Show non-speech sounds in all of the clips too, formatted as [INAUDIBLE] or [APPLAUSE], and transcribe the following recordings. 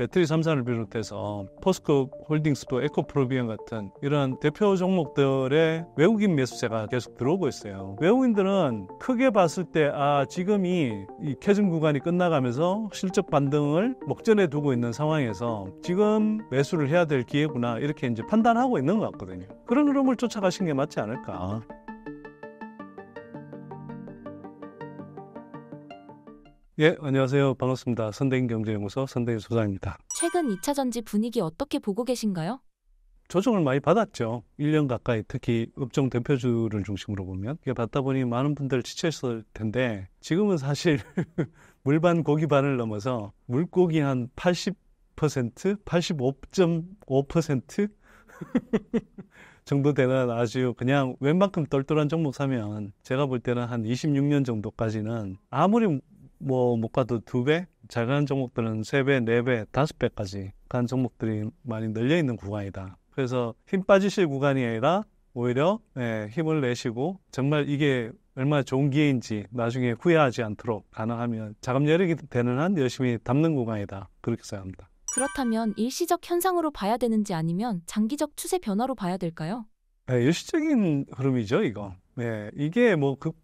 배터리 3산을 비롯해서 포스코 홀딩스도 에코프로비언 같은 이런 대표 종목들의 외국인 매수세가 계속 들어오고 있어요. 외국인들은 크게 봤을 때아 지금이 이 캐즘 구간이 끝나가면서 실적 반등을 목전에 두고 있는 상황에서 지금 매수를 해야 될 기회구나 이렇게 이제 판단하고 있는 것 같거든요. 그런 흐름을 쫓아가신 게 맞지 않을까. 예, 안녕하세요. 반갑습니다. 선대인 경제연구소 선대인 소장입니다. 최근 2차 전지 분위기 어떻게 보고 계신가요? 조정을 많이 받았죠. 1년 가까이 특히 업종 대표주를 중심으로 보면 이게 받다 보니 많은 분들 지쳤을 텐데 지금은 사실 [LAUGHS] 물반 고기 반을 넘어서 물고기 한 80%, 85.5% [LAUGHS] 정도 되는 아주 그냥 웬만큼 똘똘한 종목 사면 제가 볼 때는 한 26년 정도까지는 아무리 뭐못 가도 두 배, 작은 종목들은 세 배, 네 배, 다섯 배까지 가는 종목들이 많이 늘려 있는 구간이다. 그래서 힘 빠지실 구간이 아니라 오히려 예, 힘을 내시고 정말 이게 얼마나 좋은 기회인지 나중에 후회하지 않도록 가능하면 자금 여력이 되는 한 열심히 담는 구간이다. 그렇게 생각합니다. 그렇다면 일시적 현상으로 봐야 되는지 아니면 장기적 추세 변화로 봐야 될까요? 예, 일시적인 흐름이죠, 이거. 예, 이게 뭐 급,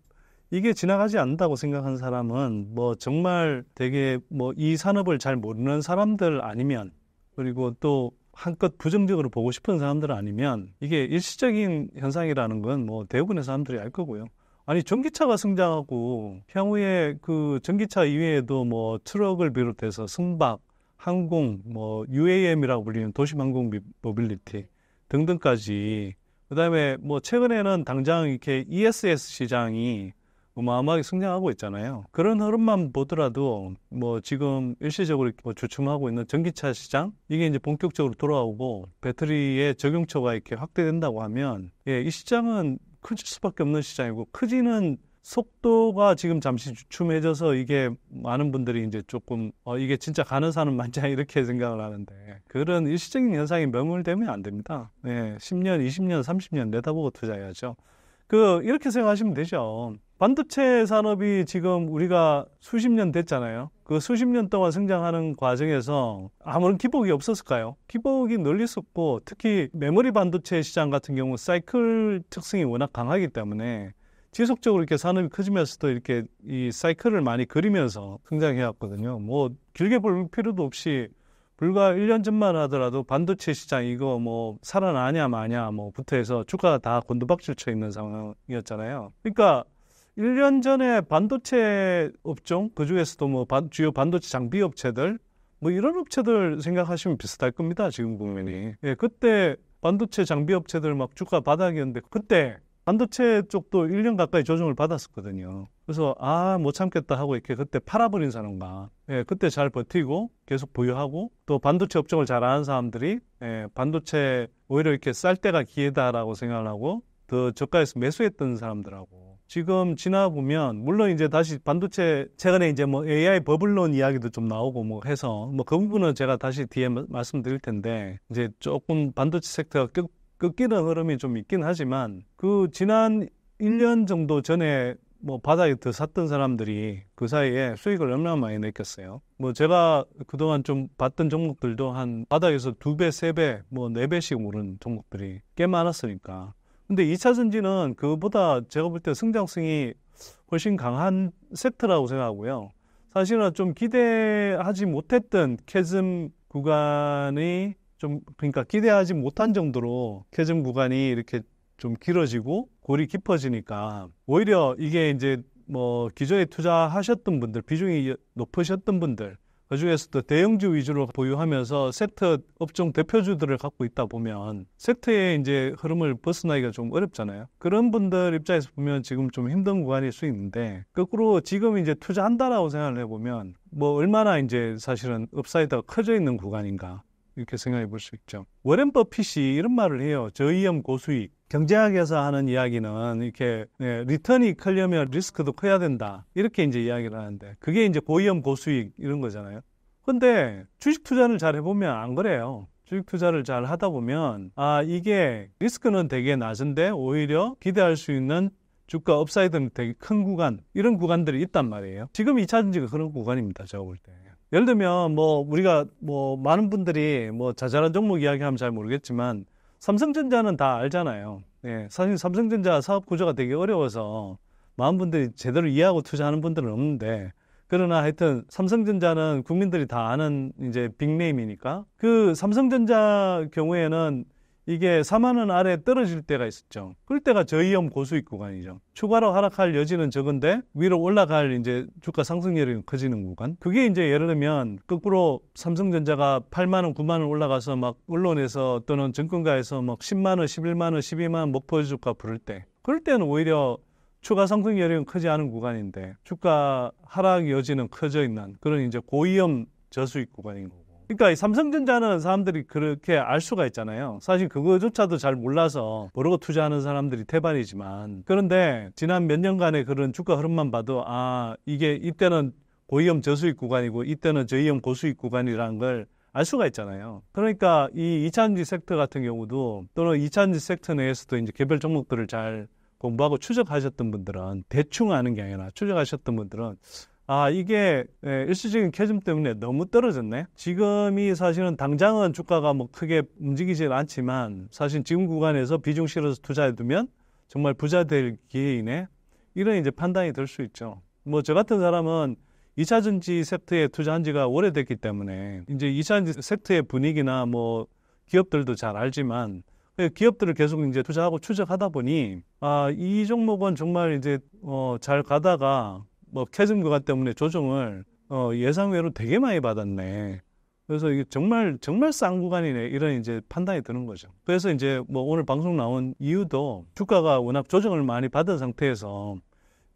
이게 지나가지 않는다고 생각한 사람은 뭐 정말 되게 뭐 이 산업을 잘 모르는 사람들 아니면 그리고 또 한껏 부정적으로 보고 싶은 사람들 아니면 이게 일시적인 현상이라는 건 뭐 대부분의 사람들이 알 거고요. 아니 전기차가 성장하고 향후에 그 전기차 이외에도 뭐 트럭을 비롯해서 승박, 항공, 뭐 UAM이라고 불리는 도심항공 모빌리티 등등까지 그다음에 뭐 최근에는 당장 이렇게 ESS 시장이 어마어마하게 성장하고 있잖아요. 그런 흐름만 보더라도 뭐 지금 일시적으로 뭐 주춤하고 있는 전기차 시장 이게 이제 본격적으로 돌아오고 배터리의 적용처가 이렇게 확대된다고 하면 예, 이 시장은 커질 수밖에 없는 시장이고 크지는 속도가 지금 잠시 주춤해져서 이게 많은 분들이 이제 조금 어, 이게 진짜 가는 사는 맞냐 [LAUGHS] 이렇게 생각을 하는데 그런 일시적인 현상이 매몰되면 안 됩니다. 예, 10년, 20년, 30년 내다보고 투자해야죠. 그 이렇게 생각하시면 되죠. 반도체 산업이 지금 우리가 수십 년 됐잖아요. 그 수십 년 동안 성장하는 과정에서 아무런 기복이 없었을까요? 기복이 늘 있었고 특히 메모리 반도체 시장 같은 경우 사이클 특성이 워낙 강하기 때문에 지속적으로 이렇게 산업이 커지면서도 이렇게 이 사이클을 많이 그리면서 성장해 왔거든요. 뭐 길게 볼 필요도 없이 불과 1년 전만 하더라도 반도체 시장 이거 뭐 살아나냐 마냐 뭐부터 해서 주가가 다 곤두박질 쳐 있는 상황이었잖아요. 그러니까 1년 전에 반도체 업종 그중에서도 뭐 반, 주요 반도체 장비 업체들 뭐 이런 업체들 생각하시면 비슷할 겁니다. 지금 국민이 예, 그때 반도체 장비 업체들 막 주가 바닥이었는데 그때 반도체 쪽도 1년 가까이 조정을 받았었거든요. 그래서 아 못 참겠다 하고 이렇게 그때 팔아버린 사람과 예, 그때 잘 버티고 계속 보유하고 또 반도체 업종을 잘 아는 사람들이 예, 반도체 오히려 이렇게 쌀 때가 기회다라고 생각을 하고 더 저가에서 매수했던 사람들하고 지금 지나 보면 물론 이제 다시 반도체 최근에 이제 뭐 AI 버블론 이야기도 좀 나오고 뭐 해서 뭐 그 부분은 제가 다시 뒤에 말씀드릴 텐데 이제 조금 반도체 섹터가 꺾, 끊기는 흐름이 좀 있긴 하지만 그 지난 1년 정도 전에 뭐 바닥에 더 샀던 사람들이 그 사이에 수익을 얼마나 많이 냈겠어요. 뭐 제가 그동안 좀 봤던 종목들도 한 바닥에서 두 배, 세 배, 뭐 네 배씩 오른 종목들이 꽤 많았으니까. 근데 2차 전지는 그보다 제가 볼 때 성장성이 훨씬 강한 섹터라고 생각하고요. 사실은 좀 기대하지 못했던 캐즘 구간이 좀 그러니까 기대하지 못한 정도로 캐즘 구간이 이렇게 좀 길어지고 골이 깊어지니까 오히려 이게 이제 뭐 기존에 투자하셨던 분들 비중이 높으셨던 분들 그 중에서도 대형주 위주로 보유하면서 섹터 업종 대표주들을 갖고 있다 보면 섹터의 이제 흐름을 벗어나기가 좀 어렵잖아요. 그런 분들 입장에서 보면 지금 좀 힘든 구간일 수 있는데 거꾸로 지금 이제 투자한다라고 생각을 해보면 뭐 얼마나 이제 사실은 업사이드가 커져 있는 구간인가 이렇게 생각해 볼 수 있죠. 워렌 버핏이 이런 말을 해요. 저위험 고수익. 경제학에서 하는 이야기는 이렇게 예, 리턴이 크려면 리스크도 커야 된다 이렇게 이제 이야기를 하는데 그게 이제 고위험 고수익 이런 거잖아요. 근데 주식 투자를 잘 해보면 안 그래요. 주식 투자를 잘 하다 보면 아 이게 리스크는 되게 낮은데 오히려 기대할 수 있는 주가 업사이드는 되게 큰 구간 이런 구간들이 있단 말이에요. 지금 2차전지가 그런 구간입니다. 제가 볼 때. 예를 들면 뭐 우리가 뭐 많은 분들이 뭐 자잘한 종목 이야기하면 잘 모르겠지만 삼성전자는 다 알잖아요. 예, 사실 삼성전자 사업 구조가 되게 어려워서 많은 분들이 제대로 이해하고 투자하는 분들은 없는데 그러나 하여튼 삼성전자는 국민들이 다 아는 이제 빅네임이니까 그 삼성전자 경우에는 이게 4만 원 아래 떨어질 때가 있었죠. 그럴 때가 저위험 고수익 구간이죠. 추가로 하락할 여지는 적은데 위로 올라갈 이제 주가 상승률이 커지는 구간. 그게 이제 예를 들면 거꾸로 삼성전자가 8만 원, 9만 원 올라가서 막 언론에서 또는 증권가에서 막 10만 원, 11만 원, 12만 원 목표 주가 부를 때. 그럴 때는 오히려 추가 상승 여력은 크지 않은 구간인데 주가 하락 여지는 커져 있는 그런 이제 고위험 저수익 구간인 거고. 그러니까 이 삼성전자는 사람들이 그렇게 알 수가 있잖아요. 사실 그거조차도 잘 몰라서 모르고 투자하는 사람들이 태반이지만 그런데 지난 몇 년간의 그런 주가 흐름만 봐도 아 이게 이때는 고위험 저수익 구간이고 이때는 저위험 고수익 구간이라는 걸 알 수가 있잖아요. 그러니까 이 2차전지 섹터 같은 경우도 또는 2차전지 섹터 내에서도 이제 개별 종목들을 잘 공부하고 추적하셨던 분들은 대충 아는 게 아니라 추적하셨던 분들은 아 이게 예, 일시적인 캐즘 때문에 너무 떨어졌네 지금이 사실은 당장은 주가가 뭐 크게 움직이질 않지만 사실 지금 구간에서 비중 실어서 투자해두면 정말 부자 될 기회이네 이런 이제 판단이 들수 있죠 뭐 저 같은 사람은 2차전지 섹터에 투자한 지가 오래됐기 때문에 이제 2차전지 섹터의 분위기나 뭐 기업들도 잘 알지만 그 기업들을 계속 이제 투자하고 추적하다 보니 아 이 종목은 정말 이제 어, 잘 가다가 뭐 캐즘 그가 때문에 조정을 어, 예상외로 되게 많이 받았네. 그래서 이게 정말 정말 싼 구간이네 이런 이제 판단이 드는 거죠. 그래서 이제 뭐 오늘 방송 나온 이유도 주가가 워낙 조정을 많이 받은 상태에서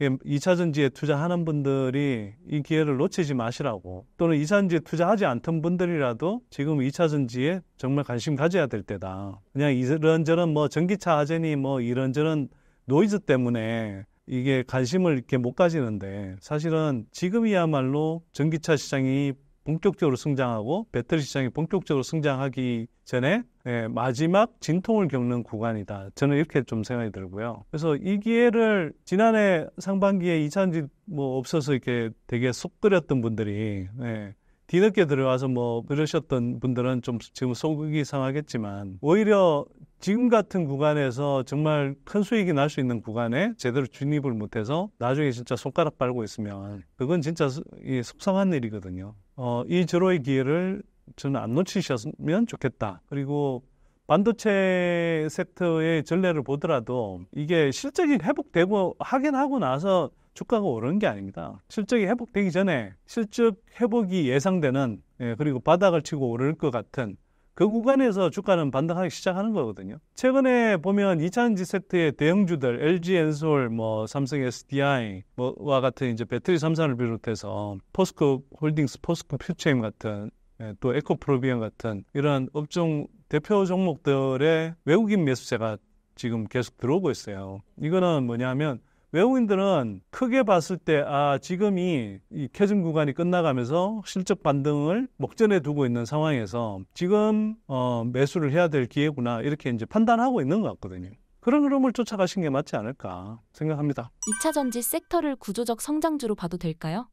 2차전지에 투자하는 분들이 이 기회를 놓치지 마시라고 또는 2차전지에 투자하지 않던 분들이라도 지금 2차전지에 정말 관심 가져야 될 때다. 그냥 이런저런 뭐 전기차 하재니 뭐 이런저런 노이즈 때문에 이게 관심을 이렇게 못 가지는데 사실은 지금이야말로 전기차 시장이 본격적으로 성장하고 배터리 시장이 본격적으로 성장하기 전에 예, 마지막 진통을 겪는 구간이다. 저는 이렇게 좀 생각이 들고요. 그래서 이 기회를 지난해 상반기에 이차전지 뭐 없어서 이렇게 되게 속 끓였던 분들이 예, 뒤늦게 들어와서 뭐 그러셨던 분들은 좀 지금 속이 상하겠지만 오히려 지금 같은 구간에서 정말 큰 수익이 날 수 있는 구간에 제대로 진입을 못해서 나중에 진짜 손가락 빨고 있으면 그건 진짜 속상한 일이거든요. 어, 이절로의 기회를 저는 안 놓치셨으면 좋겠다. 그리고 반도체 섹터의 전례를 보더라도 이게 실적이 회복되고 하긴 하고 나서 주가가 오르는게 아닙니다. 실적이 회복되기 전에 실적 회복이 예상되는 예, 그리고 바닥을 치고 오를 것 같은 그 구간에서 주가는 반등하기 시작하는 거거든요. 최근에 보면 2차전지 세트의 대형주들 LG 엔솔, 뭐 삼성 SDI 뭐 와 같은 이제 배터리 삼산을 비롯해서 포스코 홀딩스, 포스코 퓨처임 같은 예, 또 에코프로비언 같은 이런 업종 대표 종목들의 외국인 매수세가 지금 계속 들어오고 있어요. 이거는 뭐냐면 외국인들은 크게 봤을 때, 아, 지금이 이 캐즘 구간이 끝나가면서 실적 반등을 목전에 두고 있는 상황에서 지금, 어, 매수를 해야 될 기회구나, 이렇게 이제 판단하고 있는 것 같거든요. 그런 흐름을 쫓아가신 게 맞지 않을까 생각합니다. 2차 전지 섹터를 구조적 성장주로 봐도 될까요?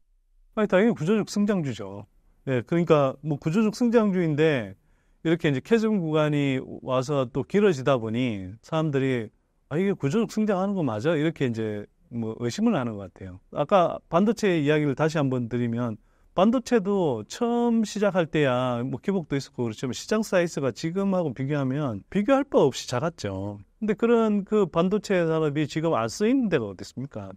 아니, 당연히 구조적 성장주죠. 예, 그러니까 뭐 구조적 성장주인데 이렇게 이제 캐즘 구간이 와서 또 길어지다 보니 사람들이 아, 이게 구조적 성장하는 거 맞아? 이렇게 이제 뭐 의심을 하는 것 같아요. 아까 반도체 이야기를 다시 한번 드리면 반도체도 처음 시작할 때야 뭐 기복도 있었고 그렇지만 시장 사이즈가 지금하고 비교하면 비교할 바 없이 작았죠. 근데 그런 그 반도체 산업이 지금 안 쓰이는 데가 어디 있습니까?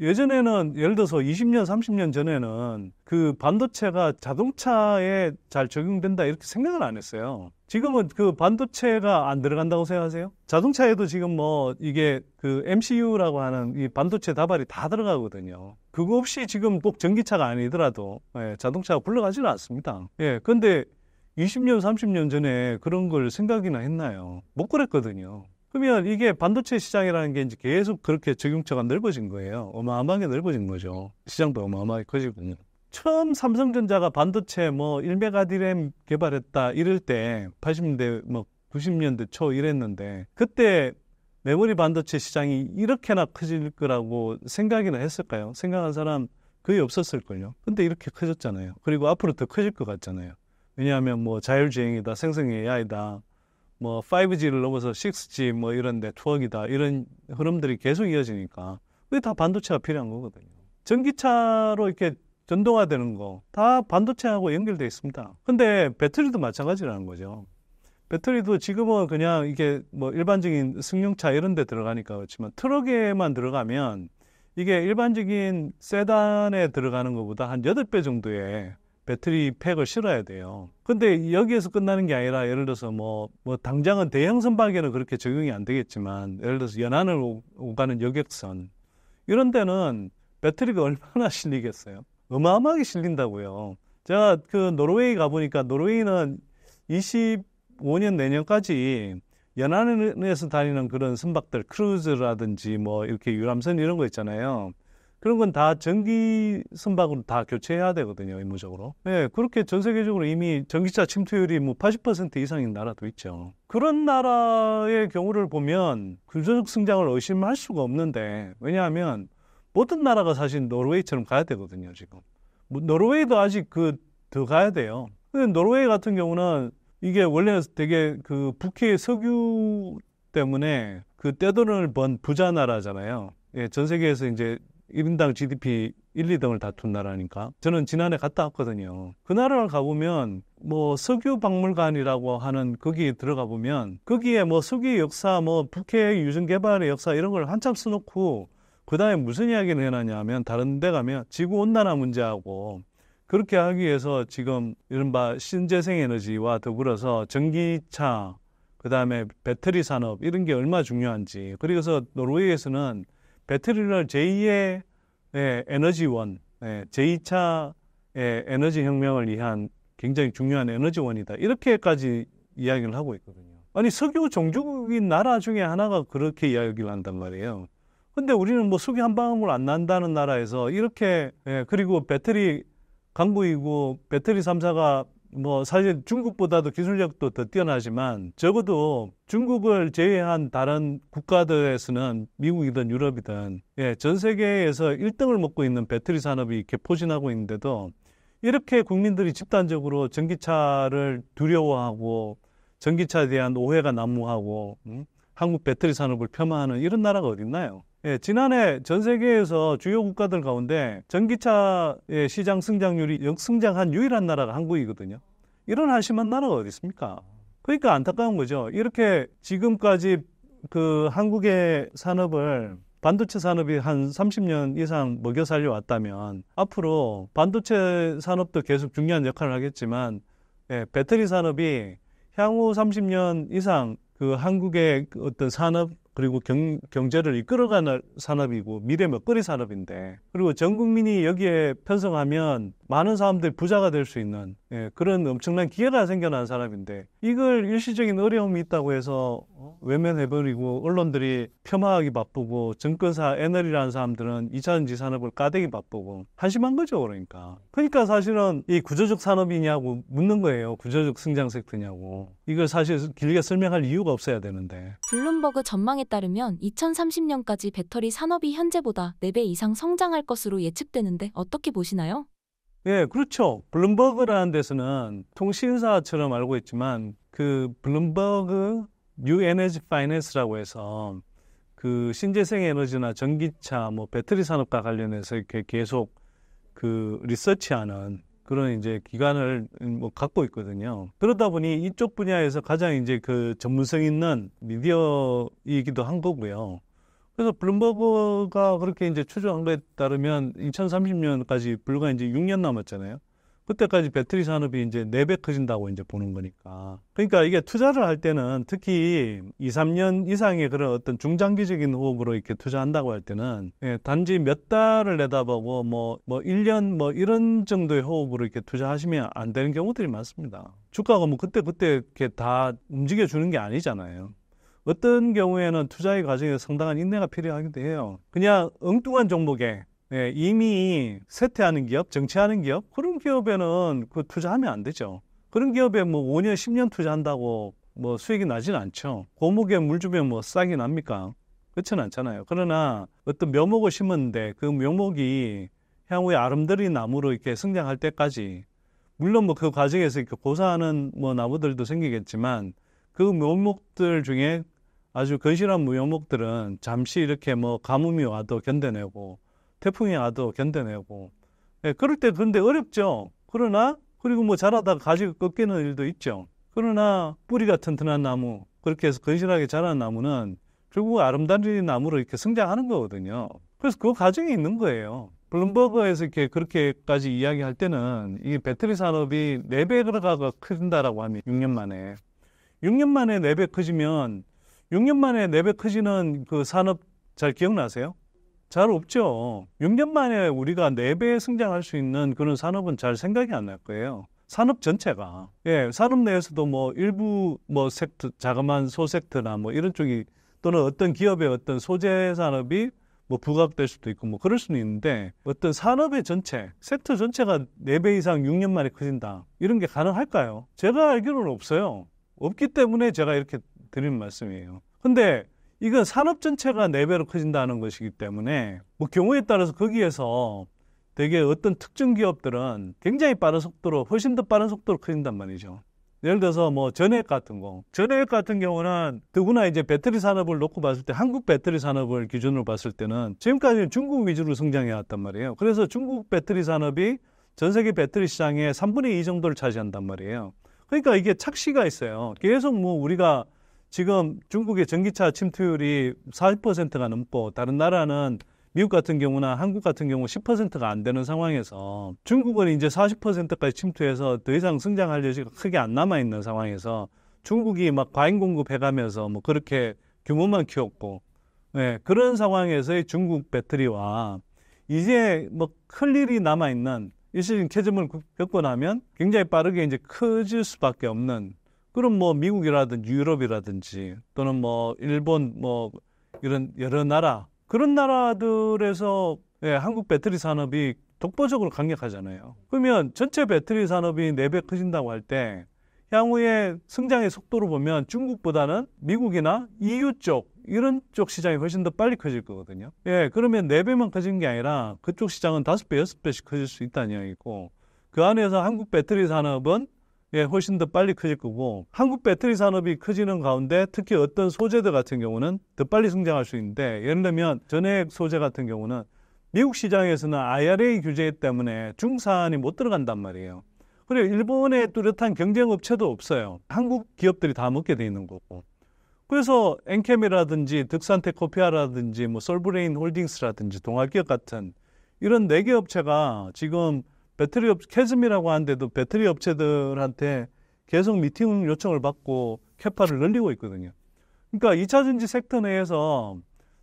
예전에는 예를 들어서 20년, 30년 전에는 그 반도체가 자동차에 잘 적용된다 이렇게 생각을 안 했어요. 지금은 그 반도체가 안 들어간다고 생각하세요? 자동차에도 지금 뭐 이게 그 MCU라고 하는 이 반도체 다발이 다 들어가거든요. 그거 없이 지금 꼭 전기차가 아니더라도 예, 자동차가 굴러가지는 않습니다. 예, 근데 20년, 30년 전에 그런 걸 생각이나 했나요? 못 그랬거든요. 그러면 이게 반도체 시장이라는 게 이제 계속 그렇게 적용처가 넓어진 거예요. 어마어마하게 넓어진 거죠. 시장도 어마어마하게 커지거든요. 처음 삼성전자가 반도체 뭐 1메가 디램 개발했다 이럴 때 80년대 뭐 90년대 초 이랬는데 그때 메모리 반도체 시장이 이렇게나 커질 거라고 생각이나 했을까요? 생각한 사람 거의 없었을걸요. 근데 이렇게 커졌잖아요. 그리고 앞으로 더 커질 것 같잖아요. 왜냐하면 뭐 자율주행이다, 생성 AI다, 뭐 5G를 넘어서 6G 뭐 이런 네트워크이다 이런 흐름들이 계속 이어지니까 그게 다 반도체가 필요한 거거든요. 전기차로 이렇게 전동화되는 거 다 반도체하고 연결돼 있습니다. 근데 배터리도 마찬가지라는 거죠. 배터리도 지금은 그냥 이게 뭐 일반적인 승용차 이런 데 들어가니까 그렇지만 트럭에만 들어가면 이게 일반적인 세단에 들어가는 것보다 한8배 정도의 배터리 팩을 실어야 돼요. 근데 여기에서 끝나는 게 아니라 예를 들어서 뭐, 뭐 당장은 대형 선박에는 그렇게 적용이 안 되겠지만 예를 들어서 연안을 오가는 여객선 이런 데는 배터리가 [LAUGHS] 얼마나 실리겠어요? 어마어마하게 실린다고요. 제가 그 노르웨이 가보니까 노르웨이는 25년 내년까지 연안에서 다니는 그런 선박들 크루즈라든지 뭐 이렇게 유람선 이런 거 있잖아요. 그런 건 다 전기 선박으로 다 교체해야 되거든요, 의무적으로. 네, 그렇게 전 세계적으로 이미 전기차 침투율이 뭐 80% 이상인 나라도 있죠. 그런 나라의 경우를 보면 균전적 성장을 의심할 수가 없는데, 왜냐하면 모든 나라가 사실 노르웨이처럼 가야 되거든요, 지금. 뭐 노르웨이도 아직 그, 더 가야 돼요. 근데 노르웨이 같은 경우는 이게 원래 되게 그 북해 석유 때문에 그 떼돈을 번 부자 나라잖아요. 예, 전 세계에서 이제 1인당 GDP 1, 2등을 다툰 나라니까. 저는 지난해 갔다 왔거든요. 그 나라를 가보면 뭐 석유 박물관이라고 하는 거기 들어가 보면 거기에 뭐 석유 역사, 뭐 북해 유전 개발의 역사 이런 걸 한참 써놓고 그 다음에 무슨 이야기를 해놨냐면 하 다른 데 가면 지구 온난화 문제하고 그렇게 하기 위해서 지금 이른바 신재생 에너지와 더불어서 전기차 그 다음에 배터리 산업 이런 게 얼마나 중요한지 그리고서 노르웨이에서는 배터리를 제2의 예, 에너지원, 예, 제2차 에너지 혁명을 위한 굉장히 중요한 에너지원이다. 이렇게까지 이야기를 하고 있거든요. 아니 석유 종주국인 나라 중에 하나가 그렇게 이야기를 한단 말이에요. 근데 우리는 뭐 석유 한 방울 안 난다는 나라에서 이렇게 예, 그리고 배터리 강국이고 배터리 3사가 뭐 사실 중국보다도 기술력도 더 뛰어나지만 적어도 중국을 제외한 다른 국가들에서는 미국이든 유럽이든 예, 전 세계에서 1등을 먹고 있는 배터리 산업이 이렇게 포진하고 있는데도 이렇게 국민들이 집단적으로 전기차를 두려워하고 전기차에 대한 오해가 난무하고 음? 한국 배터리 산업을 폄하하는 이런 나라가 어딨나요? 예, 지난해 전 세계에서 주요 국가들 가운데 전기차의 시장 성장률이 역승장한 유일한 나라가 한국이거든요. 이런 한심한 나라가 어디 있습니까? 그러니까 안타까운 거죠. 이렇게 지금까지 그 한국의 산업을 반도체 산업이 한 30년 이상 먹여 살려 왔다면 앞으로 반도체 산업도 계속 중요한 역할을 하겠지만 예, 배터리 산업이 향후 30년 이상 그 한국의 어떤 산업 그리고 경, 경제를 이끌어가는 산업이고 미래 먹거리 산업인데 그리고 전 국민이 여기에 편성하면 많은 사람들이 부자가 될 수 있는 예, 그런 엄청난 기회가 생겨난 사람인데 이걸 일시적인 어려움이 있다고 해서 어, 외면해버리고 언론들이 폄하하기 바쁘고 정권사 애널이라는 사람들은 이차전지 산업을 까대기 바쁘고 한심한 거죠 그러니까 그러니까 사실은 이 구조적 산업이냐고 묻는 거예요 구조적 성장 섹터냐고 이걸 사실 길게 설명할 이유가 없어야 되는데 블룸버그 전망에 따르면 2030년까지 배터리 산업이 현재보다 4배 이상 성장할 것으로 예측되는데 어떻게 보시나요? 예, 그렇죠. 블룸버그라는 데서는 통신사처럼 알고 있지만 그 블룸버그 뉴 에너지 파이낸스라고 해서 그 신재생 에너지나 전기차 뭐 배터리 산업과 관련해서 이렇게 계속 그 리서치하는 그런 이제 기관을 뭐 갖고 있거든요. 그러다 보니 이쪽 분야에서 가장 이제 그 전문성 있는 미디어이기도 한 거고요. 그래서 블룸버그가 그렇게 이제 추정한 거에 따르면 2030년까지 불과 이제 6년 남았잖아요. 그때까지 배터리 산업이 이제 4배 커진다고 이제 보는 거니까. 그러니까 이게 투자를 할 때는 특히 2, 3년 이상의 그런 어떤 중장기적인 호흡으로 이렇게 투자한다고 할 때는 예, 단지 몇 달을 내다보고 뭐, 뭐 1년 뭐 이런 정도의 호흡으로 이렇게 투자하시면 안 되는 경우들이 많습니다. 주가가 뭐 그때그때 그때 이렇게 다 움직여주는 게 아니잖아요. 어떤 경우에는 투자의 과정에서 상당한 인내가 필요하기도 해요. 그냥 엉뚱한 종목에 네, 이미 쇠퇴하는 기업, 정체하는 기업 그런 기업에는 그 투자하면 안 되죠. 그런 기업에 뭐 5년, 1 0년 투자한다고 뭐 수익이 나진 않죠. 고목에 그 물 주면 뭐 싹이 납니까? 그렇진 않잖아요. 그러나 어떤 묘목을 심었는데 그 묘목이 향후에 아름다리 나무로 이렇게 성장할 때까지 물론 뭐 그 과정에서 이렇게 고사하는 뭐 나무들도 생기겠지만 그 묘목들 중에 아주 건실한 무용목들은 잠시 이렇게 뭐 가뭄이 와도 견뎌내고 태풍이 와도 견뎌내고 예, 그럴 때 근데 어렵죠. 그러나 그리고 뭐 자라다가 가지가 꺾이는 일도 있죠. 그러나 뿌리가 튼튼한 나무 그렇게 해서 건실하게 자란 나무는 결국 아름다운 나무로 이렇게 성장하는 거거든요. 그래서 그 과정이 있는 거예요. 블룸버그에서 이렇게 그렇게까지 이야기할 때는 이 배터리 산업이 4배가가 커진다라고 하면 6년 만에 6년 만에 4배 커지면 6년 만에 네배 커지는 그 산업 잘 기억나세요? 잘 없죠. 6년 만에 우리가 4배 성장할 수 있는 그런 산업은 잘 생각이 안 날 거예요. 산업 전체가. 예, 산업 내에서도 뭐 일부 뭐 섹트, 자그마한 소섹트나 뭐 이런 쪽이 또는 어떤 기업의 어떤 소재 산업이 뭐 부각될 수도 있고 뭐 그럴 수는 있는데 어떤 산업의 전체, 섹터 전체가 4배 이상 6년 만에 커진다. 이런 게 가능할까요? 제가 알기로는 없어요. 없기 때문에 제가 이렇게 드린 말씀이에요. 근데 이건 산업 전체가 4배로 커진다는 것이기 때문에 뭐 경우에 따라서 거기에서 되게 어떤 특정 기업들은 굉장히 빠른 속도로 훨씬 더 빠른 속도로 커진단 말이죠. 예를 들어서 뭐전액 같은 거. 전액 같은 경우는 더구나 이제 배터리 산업을 놓고 봤을 때 한국 배터리 산업을 기준으로 봤을 때는 지금까지는 중국 위주로 성장해 왔단 말이에요. 그래서 중국 배터리 산업이 전 세계 배터리 시장의 3분의 2 정도를 차지한단 말이에요. 그러니까 이게 착시가 있어요. 계속 뭐 우리가 지금 중국의 전기차 침투율이 40%가 넘고 다른 나라는 미국 같은 경우나 한국 같은 경우 10%가 안 되는 상황에서 중국은 이제 40%까지 침투해서 더 이상 성장할 여지가 크게 안 남아 있는 상황에서 중국이 막 과잉 공급해가면서 뭐 그렇게 규모만 키웠고 네, 그런 상황에서의 중국 배터리와 이제 뭐큰 일이 남아 있는 일시적인 캐즘을 겪고 나면 굉장히 빠르게 이제 커질 수밖에 없는 그럼 뭐 미국이라든지 유럽이라든지 또는 뭐 일본 뭐 이런 여러 나라 그런 나라들에서 예, 한국 배터리 산업이 독보적으로 강력하잖아요. 그러면 전체 배터리 산업이 네 배 커진다고 할 때 향후에 성장의 속도를 보면 중국보다는 미국이나 EU 쪽 이런 쪽 시장이 훨씬 더 빨리 커질 거거든요. 예, 그러면 네배만 커진 게 아니라 그쪽 시장은 다섯 배 여섯 배씩 커질 수 있다는 이야기고 그 안에서 한국 배터리 산업은 예, 훨씬 더 빨리 커질 거고 한국 배터리 산업이 커지는 가운데 특히 어떤 소재들 같은 경우는 더 빨리 성장할 수 있는데 예를 들면 전액 소재 같은 경우는 미국 시장에서는 IRA 규제 때문에 중산이 못 들어간단 말이에요. 그리고 일본에 뚜렷한 경쟁 업체도 없어요. 한국 기업들이 다 먹게 돼 있는 거고. 그래서 엔캠이라든지 득산테 코피아라든지 뭐 솔브레인 홀딩스라든지 동아기업 같은 이런 네개 업체가 지금 배터리 업체 캐즘이라고 하는데도 배터리 업체들한테 계속 미팅 요청을 받고 캐파를 늘리고 있거든요. 그러니까 2차 전지 섹터 내에서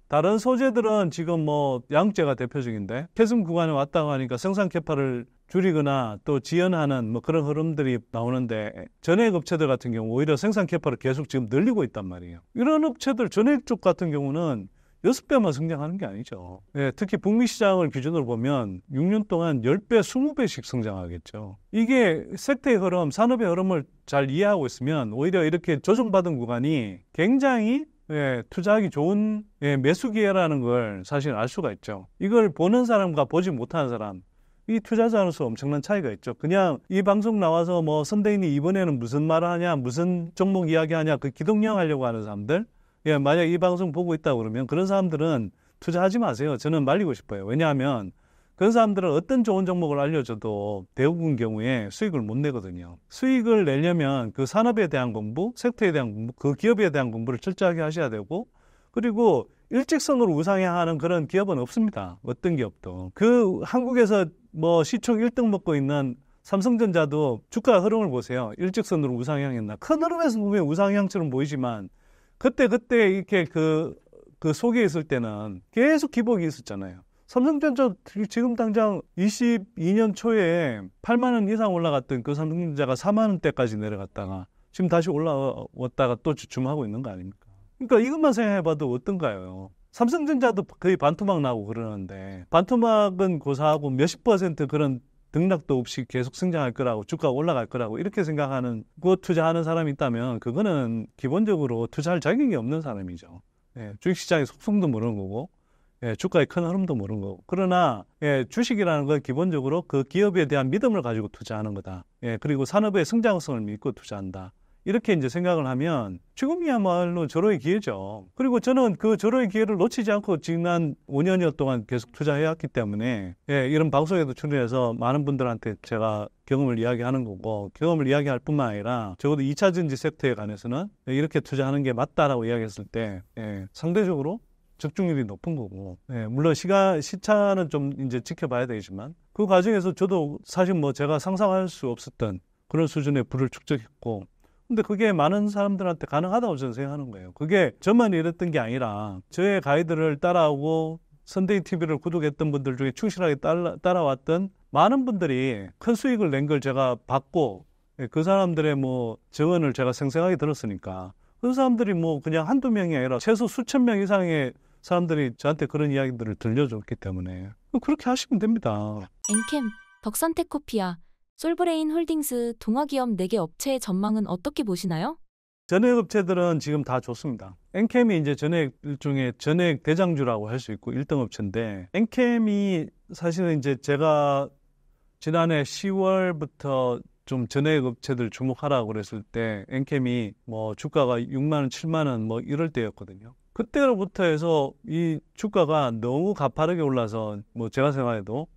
다른 소재들은 지금 뭐 양재가 대표적인데 캐즘 구간에 왔다고 하니까 생산 캐파를 줄이거나 또 지연하는 뭐 그런 흐름들이 나오는데 전액 업체들 같은 경우 오히려 생산 캐파를 계속 지금 늘리고 있단 말이에요. 이런 업체들 전액 쪽 같은 경우는 여섯 배만 성장하는 게 아니죠. 예, 특히 북미 시장을 기준으로 보면 6년 동안 10배, 20배씩 성장하겠죠. 이게 섹터의 흐름, 산업의 흐름을 잘 이해하고 있으면 오히려 이렇게 조정받은 구간이 굉장히 예, 투자하기 좋은 예, 매수 기회라는 걸 사실 알 수가 있죠. 이걸 보는 사람과 보지 못하는 사람, 이 투자자로서 엄청난 차이가 있죠. 그냥 이 방송 나와서 뭐 선대인이 이번에는 무슨 말을 하냐, 무슨 종목 이야기하냐, 그 기동령 하려고 하는 사람들, 예, 만약 이 방송 보고 있다 그러면 그런 사람들은 투자하지 마세요. 저는 말리고 싶어요. 왜냐하면 그런 사람들은 어떤 좋은 종목을 알려줘도 대부분 경우에 수익을 못 내거든요. 수익을 내려면 그 산업에 대한 공부, 섹터에 대한 공부, 그 기업에 대한 공부를 철저하게 하셔야 되고 그리고 일직선으로 우상향하는 그런 기업은 없습니다. 어떤 기업도. 그 한국에서 뭐 시총 1등 먹고 있는 삼성전자도 주가 흐름을 보세요. 일직선으로 우상향했나. 큰 흐름에서 보면 우상향처럼 보이지만 그때 그때 이렇게 그, 그 속에 있을 때는 계속 기복이 있었잖아요. 삼성전자 지금 당장 22년 초에 8만 원 이상 올라갔던 그 삼성전자가 4만 원대까지 내려갔다가 지금 다시 올라왔다가 또 주춤하고 있는 거 아닙니까? 그러니까 이것만 생각해봐도 어떤가요? 삼성전자도 거의 반토막 나고 그러는데 반토막은 고사하고 몇십 퍼센트 그런 등락도 없이 계속 성장할 거라고 주가가 올라갈 거라고 이렇게 생각하는 그 투자하는 사람이 있다면 그거는 기본적으로 투자할 자격이 없는 사람이죠. 예, 주식시장의 속성도 모르는 거고 예, 주가의 큰 흐름도 모르는 거고 그러나 예, 주식이라는 건 기본적으로 그 기업에 대한 믿음을 가지고 투자하는 거다. 예, 그리고 산업의 성장성을 믿고 투자한다. 이렇게 이제 생각을 하면 지금이야말로 절호의 기회죠. 그리고 저는 그 절호의 기회를 놓치지 않고 지난 5년여 동안 계속 투자해왔기 때문에 예, 이런 방송에도 출연해서 많은 분들한테 제가 경험을 이야기하는 거고 경험을 이야기할 뿐만 아니라 적어도 2차 전지 섹터에 관해서는 예, 이렇게 투자하는 게 맞다라고 이야기했을 때 예, 상대적으로 적중률이 높은 거고 예, 물론 시가 시차는 좀 이제 지켜봐야 되지만 그 과정에서 저도 사실 뭐 제가 상상할 수 없었던 그런 수준의 불을 축적했고 근데 그게 많은 사람들한테 가능하다고 저는 생각하는 거예요. 그게 저만 이랬던 게 아니라 저의 가이드를 따라오고 선데이 TV를 구독했던 분들 중에 충실하게 따라, 따라왔던 많은 분들이 큰 수익을 낸 걸 제가 봤고 예, 그 사람들의 뭐 증언을 제가 생생하게 들었으니까 그 사람들이 뭐 그냥 한두 명이 아니라 최소 수천 명 이상의 사람들이 저한테 그런 이야기들을 들려줬기 때문에 그렇게 하시면 됩니다. 엔캠 덕선택 코피아 솔브레인 홀딩스 동화기업 4개 업체의 전망은 어떻게 보시나요? 전액 업체들은 지금 다 좋습니다. 엔캠이 이제 전액 일종의 전액 대장주라고 할 수 있고 1등 업체인데 엔캠이 사실은 이제 제가 지난해 10월부터 좀 전액 업체들 주목하라고 그랬을 때 엔캠이 뭐 주가가 6만 원, 7만 원 뭐 이럴 때였거든요. 그때로부터 해서 이 주가가 너무 가파르게 올라서 뭐 제가 생각해도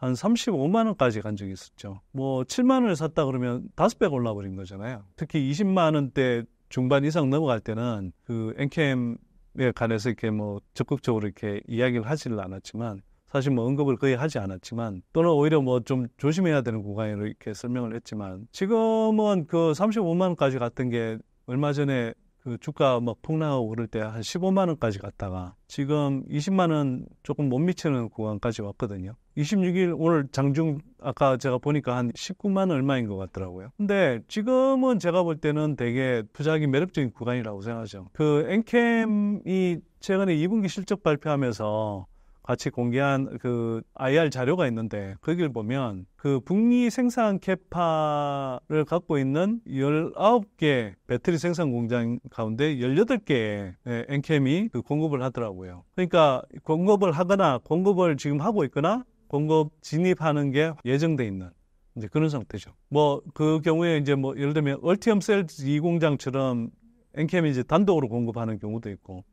한 35만 원까지 간 적이 있었죠. 뭐 7만 원을 샀다 그러면 다섯 배가 올라 버린 거잖아요. 특히 20만 원대 중반 이상 넘어갈 때는 그엔 k m 에 관해서 이렇게 뭐 적극적으로 이렇게 이야기를 하지를 않았지만 사실 뭐 언급을 거의 하지 않았지만 또는 오히려 뭐 좀 조심해야 되는 구간으로 이렇게 설명을 했지만 지금은 그 35만 원까지 갔던 게 얼마 전에 그 주가 막 폭락하고 그럴 때 한 15만 원까지 갔다가 지금 20만 원 조금 못 미치는 구간까지 왔거든요. 26일 오늘 장중 아까 제가 보니까 한 19만 얼마인 것 같더라고요. 근데 지금은 제가 볼 때는 되게 부작이 매력적인 구간이라고 생각하죠. 그 엔캠이 최근에 2분기 실적 발표하면서 같이 공개한 그 IR 자료가 있는데 거기를 그 보면 그 북미 생산 캐파를 갖고 있는 19개 배터리 생산 공장 가운데 18개의 예, 엔캠이 그 공급을 하더라고요. 그러니까 공급을 하거나 공급을 지금 하고 있거나 공급 진입하는 게 예정돼 있는 이제 그런 상태죠. 뭐 그 경우에 이제 뭐 예를 들면 얼티엄 셀즈 2공장처럼 엔캠이 이제 단독으로 공급하는 경우도 있고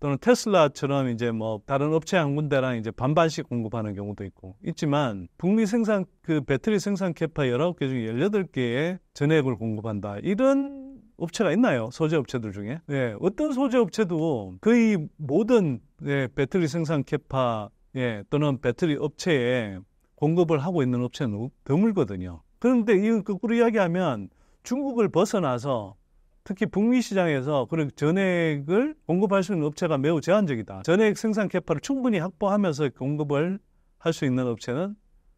또는 테슬라처럼 이제 뭐 다른 업체 한 군데랑 이제 반반씩 공급하는 경우도 있고 있지만 북미 생산 그 배터리 생산 캐파 19개 중에 18개의 전액을 공급한다. 이런 업체가 있나요? 소재 업체들 중에? 예, 어떤 소재 업체도 거의 모든 예, 배터리 생산 캐파 예, 또는 배터리 업체에 공급을 하고 있는 업체는 드물거든요. 그런데 이건 거꾸로 이야기하면 중국을 벗어나서 특히 북미 시장에서 그런 전액을 공급할 수 있는 업체가 매우 제한적이다. 전액 생산 캐파를 충분히 확보하면서 공급을 할 수 있는 업체는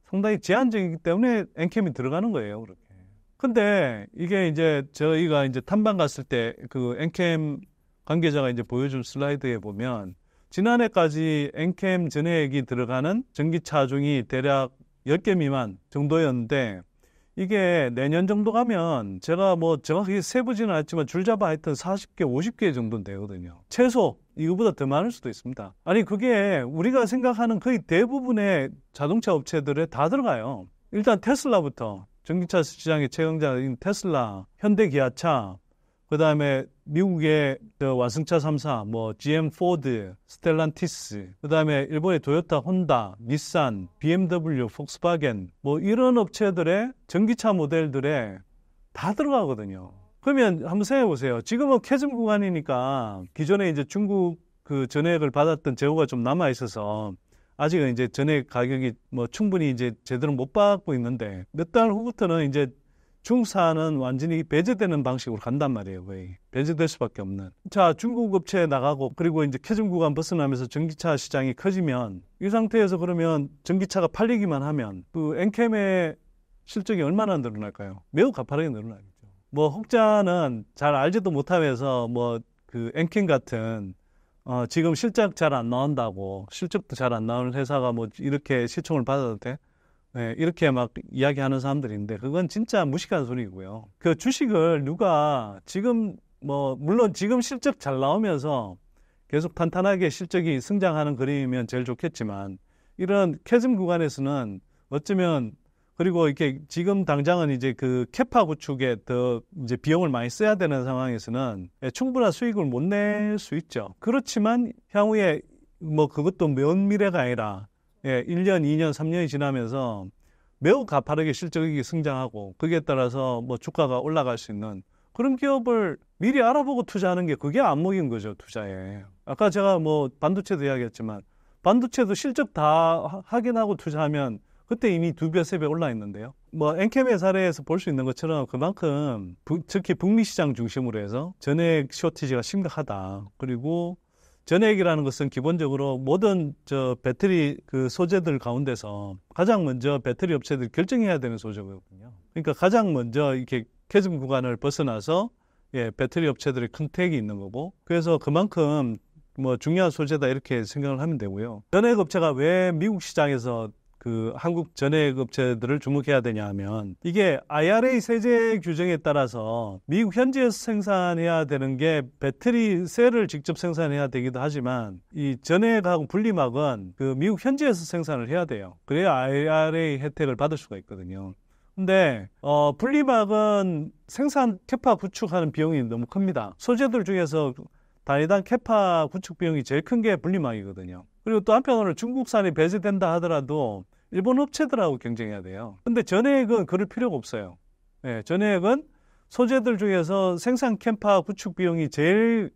상당히 제한적이기 때문에 엔캠이 들어가는 거예요. 그렇게. 근데 이게 이제 저희가 이제 탐방 갔을 때 그 엔캠 관계자가 이제 보여준 슬라이드에 보면 지난해까지 엔캠 전액이 들어가는 전기차중이 대략 10개 미만 정도였는데 이게 내년 정도 가면 제가 뭐 정확히 세부지는 않지만 줄잡아 하여튼 40개, 50개 정도는 되거든요. 최소 이거보다 더 많을 수도 있습니다. 아니 그게 우리가 생각하는 거의 대부분의 자동차 업체들에 다 들어가요. 일단 테슬라부터 전기차 시장의 최강자인 테슬라, 현대 기아차, 그 다음에 미국의 완승차 3사, 뭐 GM 포드, 스텔란티스, 그 다음에 일본의 도요타, 혼다, 닛산, BMW, 폭스바겐, 뭐 이런 업체들의 전기차 모델들에 다 들어가거든요. 그러면 한번 생각해 보세요. 지금은 캐즘 구간이니까 기존에 이제 중국 그 전액을 받았던 재고가 좀 남아 있어서 아직은 이제 전액 가격이 뭐 충분히 이제 제대로 못 받고 있는데 몇 달 후부터는 이제 중산은 완전히 배제되는 방식으로 간단 말이에요, 거의. 배제될 수밖에 없는. 자, 중국 업체에 나가고, 그리고 이제 캐중 구간 벗어나면서 전기차 시장이 커지면, 이 상태에서 그러면 전기차가 팔리기만 하면, 그 엔캠의 실적이 얼마나 늘어날까요? 매우 가파르게 늘어나겠죠. 뭐, 혹자는 잘 알지도 못하면서, 뭐, 그 엔캠 같은, 어, 지금 실적 잘 안 나온다고, 실적도 잘 안 나오는 회사가 뭐, 이렇게 시총을 받아도 돼? 네, 이렇게 막 이야기하는 사람들인데 그건 진짜 무식한 소리고요. 그 주식을 누가 지금 뭐 물론 지금 실적 잘 나오면서 계속 탄탄하게 실적이 성장하는 그림이면 제일 좋겠지만 이런 캐즘 구간에서는 어쩌면 그리고 이렇게 지금 당장은 이제 그 캐파 구축에 더 이제 비용을 많이 써야 되는 상황에서는 예, 충분한 수익을 못 낼 수 있죠. 그렇지만 향후에 뭐 그것도 먼 미래가 아니라 예, 1년, 2년, 3년이 지나면서 매우 가파르게 실적이 성장하고 거기에 따라서 뭐 주가가 올라갈 수 있는 그런 기업을 미리 알아보고 투자하는 게 그게 안목인 거죠, 투자에. 아까 제가 뭐 반도체도 이야기했지만 반도체도 실적 다 확인하고 투자하면 그때 이미 두 배, 세 배 올라 있는데요. 뭐 엔캠의 사례에서 볼 수 있는 것처럼 그만큼 특히 북미 시장 중심으로 해서 전액 쇼티지가 심각하다. 그리고 전액이라는 것은 기본적으로 모든 저 배터리 그 소재들 가운데서 가장 먼저 배터리 업체들이 결정해야 되는 소재거든요. 그러니까 가장 먼저 이렇게 캐즘 구간을 벗어나서 예, 배터리 업체들의 큰 택이 있는 거고 그래서 그만큼 뭐 중요한 소재다 이렇게 생각을 하면 되고요. 전액 업체가 왜 미국 시장에서 그 한국 전액 업체들을 주목해야 되냐 하면 이게 IRA 세제 규정에 따라서 미국 현지에서 생산해야 되는 게 배터리 셀을 직접 생산해야 되기도 하지만 이 전액하고 분리막은 그 미국 현지에서 생산을 해야 돼요. 그래야 IRA 혜택을 받을 수가 있거든요. 근데 어 분리막은 생산 캐파 구축하는 비용이 너무 큽니다. 소재들 중에서 단위당 캐파 구축 비용이 제일 큰 게 분리막이거든요. 그리고 또 한편으로 는 중국산이 배제된다 하더라도 일본 업체들하고 경쟁해야 돼요. 근데 전해액은 그럴 필요가 없어요. 예, 전해액은 소재들 중에서 생산 캐파 구축 비용이 제일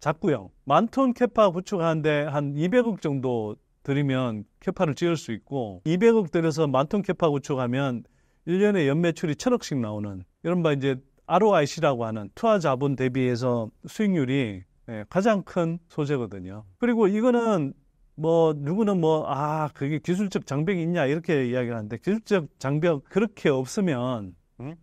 작고요. 만 톤 캐파 구축하는데 한 200억 정도 들이면 캐파를 지을 수 있고 200억 들여서 만 톤 캐파 구축하면 1년에 연매출이 1000억씩 나오는 이런 바 이제 ROIC라고 하는 투하 자본 대비해서 수익률이 예, 가장 큰 소재거든요. 그리고 이거는 뭐 누구는 뭐 아 그게 기술적 장벽이 있냐 이렇게 이야기를 하는데 기술적 장벽 그렇게 없으면 응?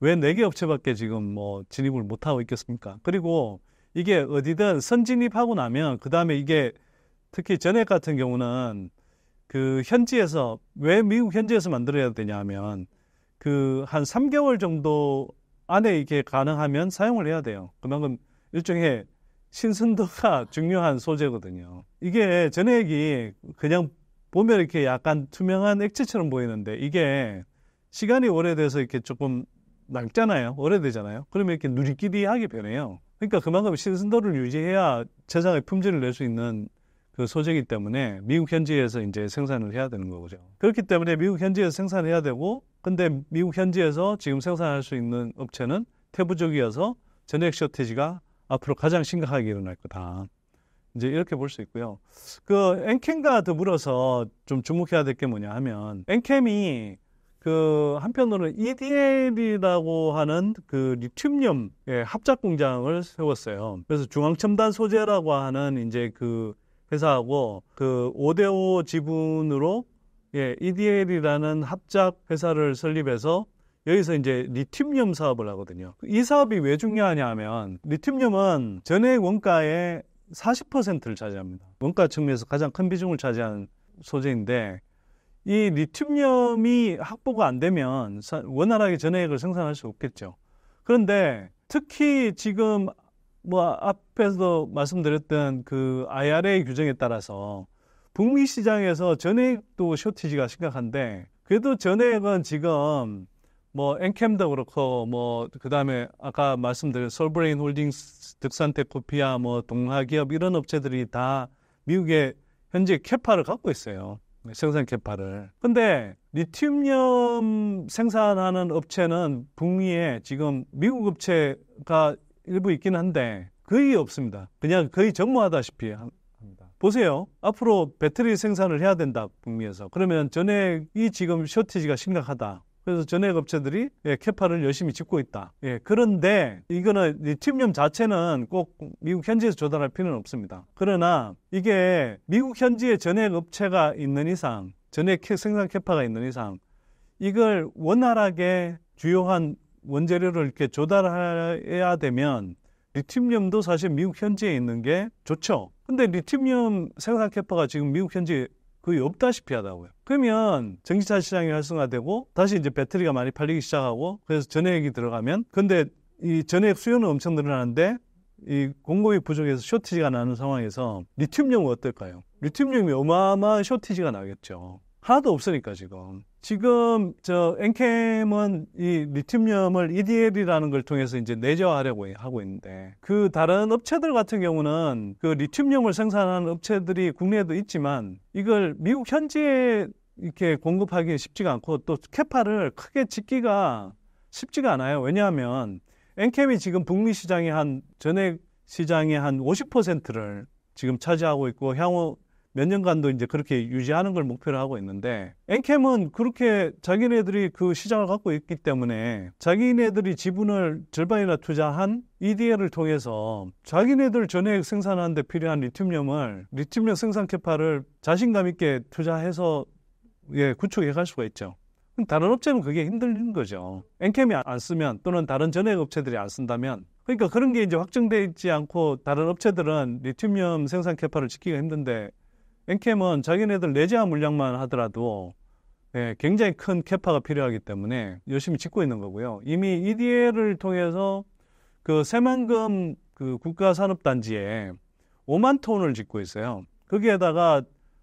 왜네 개 업체밖에 지금 뭐 진입을 못 하고 있겠습니까? 그리고 이게 어디든 선진입하고 나면 그 다음에 이게 특히 전액 같은 경우는 그 현지에서 왜 미국 현지에서 만들어야 되냐면 그 한 3개월 정도 안에 이게 가능하면 사용을 해야 돼요. 그만큼 일종의 신선도가 [LAUGHS] 중요한 소재거든요. 이게 전액이 그냥 보면 이렇게 약간 투명한 액체처럼 보이는데 이게 시간이 오래돼서 이렇게 조금 낡잖아요. 오래되잖아요. 그러면 이렇게 누리끼리하게 변해요. 그러니까 그만큼 신선도를 유지해야 제작의 품질을 낼 수 있는 그 소재이기 때문에 미국 현지에서 이제 생산을 해야 되는 거죠. 그렇기 때문에 미국 현지에서 생산해야 을 되고 근데 미국 현지에서 지금 생산할 수 있는 업체는 태부족이어서 전액 쇼티지가 앞으로 가장 심각하게 일어날 거다. 이제 이렇게 볼 수 있고요. 그 엔캠과 더불어서 좀 주목해야 될 게 뭐냐 하면 엔캠이 그 한편으로는 EDL이라고 하는 그리튬염의 합작 공장을 세웠어요. 그래서 중앙첨단 소재라고 하는 이제 그 회사하고 그 5대5 지분으로 예, EDL이라는 합작 회사를 설립해서 여기서 이제 리튬염 사업을 하거든요. 이 사업이 왜 중요하냐 하면 리튬염은 전액 원가의 40%를 차지합니다. 원가 측면에서 가장 큰 비중을 차지한 소재인데 이 리튬염이 확보가 안 되면 원활하게 전액을 생산할 수 없겠죠. 그런데 특히 지금 뭐 앞에서 도 말씀드렸던 그 IRA 규정에 따라서 북미 시장에서 전액도 쇼티지가 심각한데 그래도 전액은 지금 뭐 엔캠도 그렇고 뭐 그다음에 아까 말씀드린 솔브레인 홀딩스, 득산테코피아, 뭐동화기업 이런 업체들이 다미국에 현재 캐파를 갖고 있어요. 생산 캐파를. 근데 리튬염 생산하는 업체는 북미에 지금 미국 업체가 일부 있긴 한데 거의 없습니다. 그냥 거의 전무하다시피 합니다. 보세요. 앞으로 배터리 생산을 해야 된다, 북미에서. 그러면 전액이 지금 쇼티지가 심각하다. 그래서 전액 업체들이 예, 캐파를 열심히 짓고 있다. 예, 그런데 이거는 팁염 자체는 꼭 미국 현지에서 조달할 필요는 없습니다. 그러나 이게 미국 현지에 전액 업체가 있는 이상, 전액 생산 캐파가 있는 이상, 이걸 원활하게 주요한 원재료를 이렇게 조달해야 되면 리튬염도 사실 미국 현지에 있는 게 좋죠. 근데 리튬염 생산 캐파가 지금 미국 현지에 거의 없다시피 하다고요. 그러면 전기차 시장이 활성화되고 다시 이제 배터리가 많이 팔리기 시작하고 그래서 전액이 들어가면 근데 이 전액 수요는 엄청 늘어나는데 이 공급이 부족해서 쇼티지가 나는 상황에서 리튬용은 어떨까요? 리튬용이 어마어마한 쇼티지가 나겠죠. 하나도 없으니까 지금. 지금 저 엔캠은 이리튬염을 EDL이라는 걸 통해서 이제 내재화하려고 하고 있는데 그 다른 업체들 같은 경우는 그 리튬륨을 생산하는 업체들이 국내에도 있지만 이걸 미국 현지에 이렇게 공급하기 쉽지가 않고 또 캐파를 크게 짓기가 쉽지가 않아요. 왜냐하면 엔캠이 지금 북미 시장의 한 전액 시장의 한 50%를 지금 차지하고 있고 향후 몇 년간도 이제 그렇게 유지하는 걸 목표로 하고 있는데 엔캠은 그렇게 자기네들이 그 시장을 갖고 있기 때문에 자기네들이 지분을 절반이나 투자한 EDL을 통해서 자기네들 전액 생산하는데 필요한 리튬염을 리튬염 생산 캐파를 자신감 있게 투자해서 예, 구축해 갈 수가 있죠. 다른 업체는 그게 힘들는 거죠. 엔캠이 안 쓰면 또는 다른 전액 업체들이 안 쓴다면 그러니까 그런 게 이제 확정돼 있지 않고 다른 업체들은 리튬이온 생산 캐파를 지키기가 힘든데 엔캠은 자기네들 내재화 물량만 하더라도 예, 굉장히 큰 캐파가 필요하기 때문에 열심히 짓고 있는 거고요. 이미 EDA를 통해서 그 새만금 그 국가산업단지에 5만 톤을 짓고 있어요. 거기에다가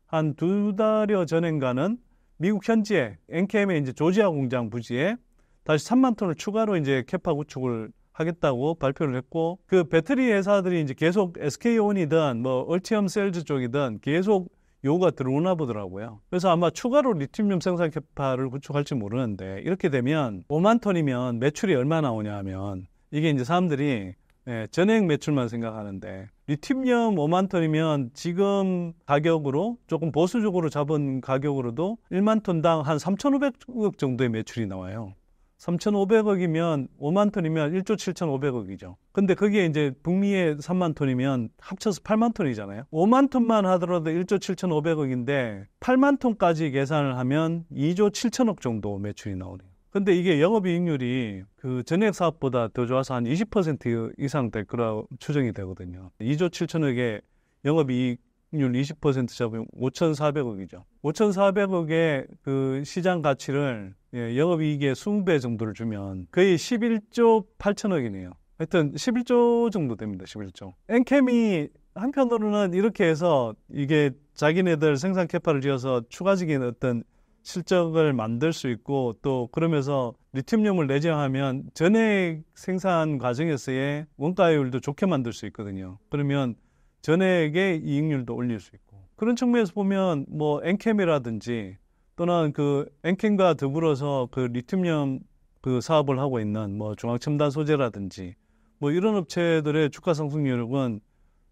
한 두 달여 전인가는 미국 현지에 NKM의 이제 조지아 공장 부지에 다시 3만 톤을 추가로 이제 캐파 구축을 하겠다고 발표를 했고 그 배터리 회사들이 이제 계속 SK온이든 뭐 얼티엄 셀즈 쪽이든 계속 요구가 들어오나 보더라고요. 그래서 아마 추가로 리튬륨 생산 캐파를 구축할지 모르는데 이렇게 되면 5만 톤이면 매출이 얼마 나오냐 하면 이게 이제 사람들이 예, 전액 매출만 생각하는데 리튬염 5만 톤이면 지금 가격으로 조금 보수적으로 잡은 가격으로도 1만 톤당 한 3,500억 정도의 매출이 나와요. 3,500억이면 5만 톤이면 1조 7,500억이죠. 근데 그게 이제 북미의 3만 톤이면 합쳐서 8만 톤이잖아요. 5만 톤만 하더라도 1조 7,500억인데 8만 톤까지 계산을 하면 2조 7천억 정도 매출이 나오네요. 근데 이게 영업이익률이 그 전액 사업보다 더 좋아서 한 20% 이상 될 거라고 추정이 되거든요. 2조 7천억에 영업이익률 20% 잡으면 5,400억이죠. 5,400억의 그 시장 가치를 예, 영업이익의 20배 정도를 주면 거의 11조 8천억이네요. 하여튼 11조 정도 됩니다. 11조. 엔캠이 한편으로는 이렇게 해서 이게 자기네들 생산 캐파를 지어서 추가적인 어떤 실적을 만들 수 있고 또 그러면서 리튬염을 내재하면 전액 생산 과정에서의 원가율도 좋게 만들 수 있거든요. 그러면 전액의 이익률도 올릴 수 있고 그런 측면에서 보면 뭐 엔캠이라든지 또는 그 엔캠과 더불어서 그리튬염그 사업을 하고 있는 뭐 중앙첨단 소재라든지 뭐 이런 업체들의 주가 상승률은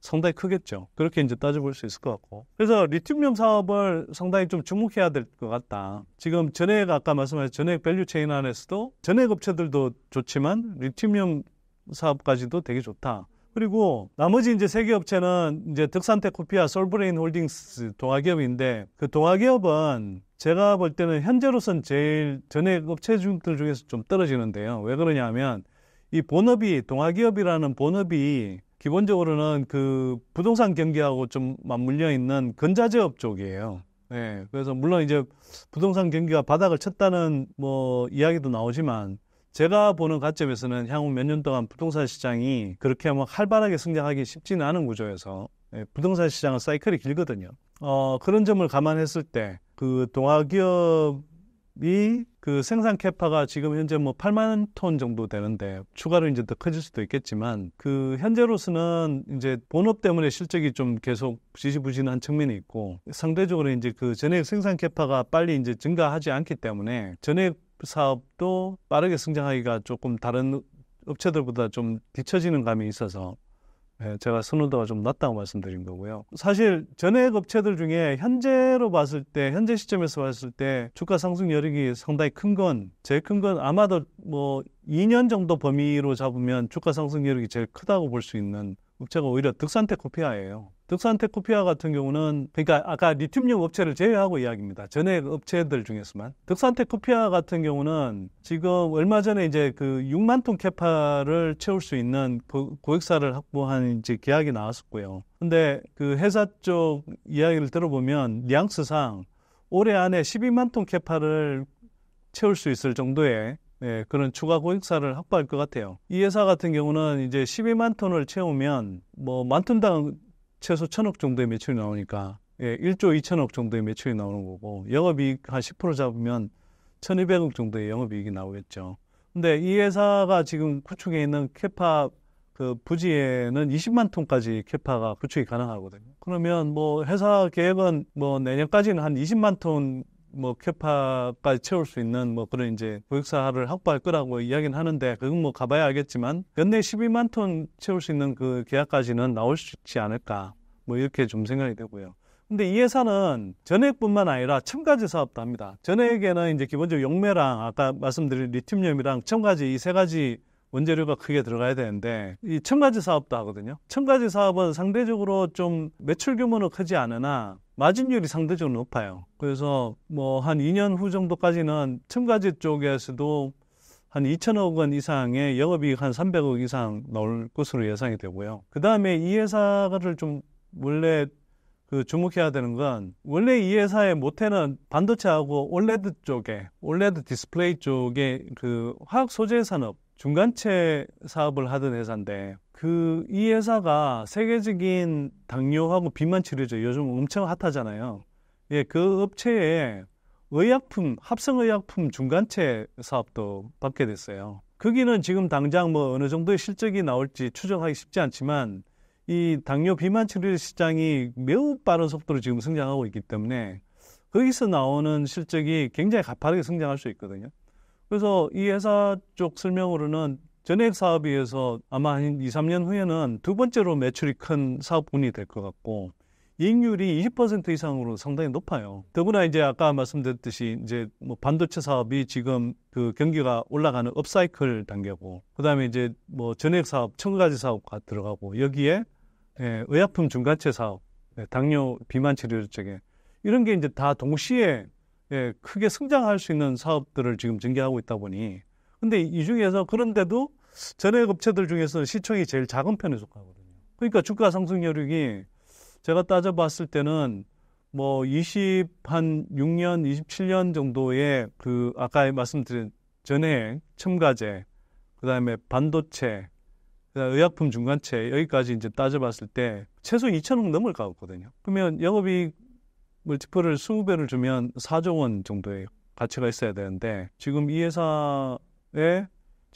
상당히 크겠죠. 그렇게 이제 따져볼 수 있을 것 같고. 그래서 리튬륨 사업을 상당히 좀 주목해야 될 것 같다. 지금 전액 아까 말씀하신 전액 밸류체인 안에서도 전액 업체들도 좋지만 리튬륨 사업까지도 되게 좋다. 그리고 나머지 이제 세개 업체는 이제 덕산테 코피아 솔브레인 홀딩스 동화기업인데그동화기업은 제가 볼 때는 현재로선 제일 전액 업체 중들 중에서 좀 떨어지는데요. 왜 그러냐면 이 본업이 동화기업이라는 본업이 기본적으로는 그 부동산 경기하고 좀 맞물려 있는 근자재업 쪽이에요. 네, 그래서 물론 이제 부동산 경기가 바닥을 쳤다는 뭐 이야기도 나오지만 제가 보는 관점에서는 향후 몇 년 동안 부동산 시장이 그렇게 뭐 활발하게 성장하기 쉽지는 않은 구조에서 예, 부동산 시장은 사이클이 길거든요. 어, 그런 점을 감안했을 때그동화기업 이그 생산 캐파가 지금 현재 뭐 8만 톤 정도 되는데 추가로 이제 더 커질 수도 있겠지만 그 현재로서는 이제 본업 때문에 실적이 좀 계속 지지부진한 측면이 있고 상대적으로 이제 그 전액 생산 캐파가 빨리 이제 증가하지 않기 때문에 전액 사업도 빠르게 성장하기가 조금 다른 업체들보다 좀 뒤처지는 감이 있어서 예, 제가 선호도가 좀 낮다고 말씀드린 거고요. 사실 전액 업체들 중에 현재로 봤을 때, 현재 시점에서 봤을 때 주가 상승 여력이 상당히 큰 건, 제일 큰 건 아마도 뭐 2년 정도 범위로 잡으면 주가 상승 여력이 제일 크다고 볼 수 있는 업체가 오히려 득산테 코피아예요. 덕산테 코피아 같은 경우는 그러니까 아까 리튬륨 업체를 제외하고 이야기입니다. 전액 업체들 중에서만 덕산테 코피아 같은 경우는 지금 얼마 전에 이제 그 6만 톤 캐파를 채울 수 있는 고객사를 확보한 이제 계약이 나왔었고요. 근데 그 회사 쪽 이야기를 들어보면 뉘앙스상 올해 안에 12만 톤 캐파를 채울 수 있을 정도의 예, 그런 추가 고객사를 확보할 것 같아요. 이 회사 같은 경우는 이제 12만 톤을 채우면 뭐 만 톤당 최소 천억 정도의 매출이 나오니까 예, 1조 2천억 정도의 매출이 나오는 거고 영업이익 한 10% 잡으면 1,200억 정도의 영업이익이 나오겠죠. 근데 이 회사가 지금 구축에 있는 캐파 그 부지에는 20만 톤까지 캐파가 구축이 가능하거든요. 그러면 뭐 회사 계획은 뭐 내년까지는 한 20만 톤뭐 캐파까지 채울 수 있는 뭐 그런 이제 고역사를 확보할 거라고 이야기는 하는데 그건 뭐 가봐야 알겠지만 연내 12만 톤 채울 수 있는 그 계약까지는 나올 수 있지 않을까 뭐 이렇게 좀 생각이 되고요. 근데 이 회사는 전액뿐만 아니라 첨가지 사업도 합니다. 전액에는 이제 기본적으로 용매랑 아까 말씀드린 리튬염이랑첨가지이 세 가지 원재료가 크게 들어가야 되는데 이첨가지 사업도 하거든요. 첨가지 사업은 상대적으로 좀 매출 규모는 크지 않으나 마진율이 상대적으로 높아요. 그래서 뭐 한 2년 후 정도까지는 첨가제 쪽에서도 한 2천억 원 이상의 영업이익 한 300억 이상 나올 것으로 예상이 되고요. 그 다음에 이 회사를 좀 원래 그 주목해야 되는 건 원래 이 회사의 모태는 반도체하고 올레드 쪽에 올레드 디스플레이 쪽에 그 화학 소재 산업 중간체 사업을 하던 회사인데 그이 회사가 세계적인 당뇨하고 비만 치료제 요즘 엄청 핫하잖아요. 예, 그 업체에 의약품 합성의약품 중간체 사업도 받게 됐어요. 거기는 지금 당장 뭐 어느 정도의 실적이 나올지 추정하기 쉽지 않지만 이 당뇨 비만 치료 시장이 매우 빠른 속도로 지금 성장하고 있기 때문에 거기서 나오는 실적이 굉장히 가파르게 성장할 수 있거든요. 그래서 이 회사 쪽 설명으로는 전액 사업이어서 아마 한 2, 3년 후에는 두 번째로 매출이 큰 사업군이 될 것 같고 이익률이 20% 이상으로 상당히 높아요. 더구나 이제 아까 말씀드렸듯이 이제 뭐 반도체 사업이 지금 그 경기가 올라가는 업사이클 단계고 그다음에 이제 뭐 전액 사업, 청가지 사업 과 들어가고 여기에 예, 의약품 중간체 사업, 예, 당뇨 비만 치료 쪽에 이런 게 이제 다 동시에 예, 크게 성장할 수 있는 사업들을 지금 전개하고 있다 보니 근데 이 중에서 그런데도 전액 업체들 중에서 시총이 제일 작은 편에 속하거든요. 그러니까 주가 상승 여력이 제가 따져봤을 때는 뭐 20, 한 6년, 27년 정도의 그 아까 말씀드린 전액, 첨가제, 그 다음에 반도체, 그다음에 의약품 중간체 여기까지 이제 따져봤을 때 최소 2천억 넘을 것 같거든요. 그러면 영업이익 멀티플을 20배를 주면 4조 원 정도의 가치가 있어야 되는데 지금 이 회사의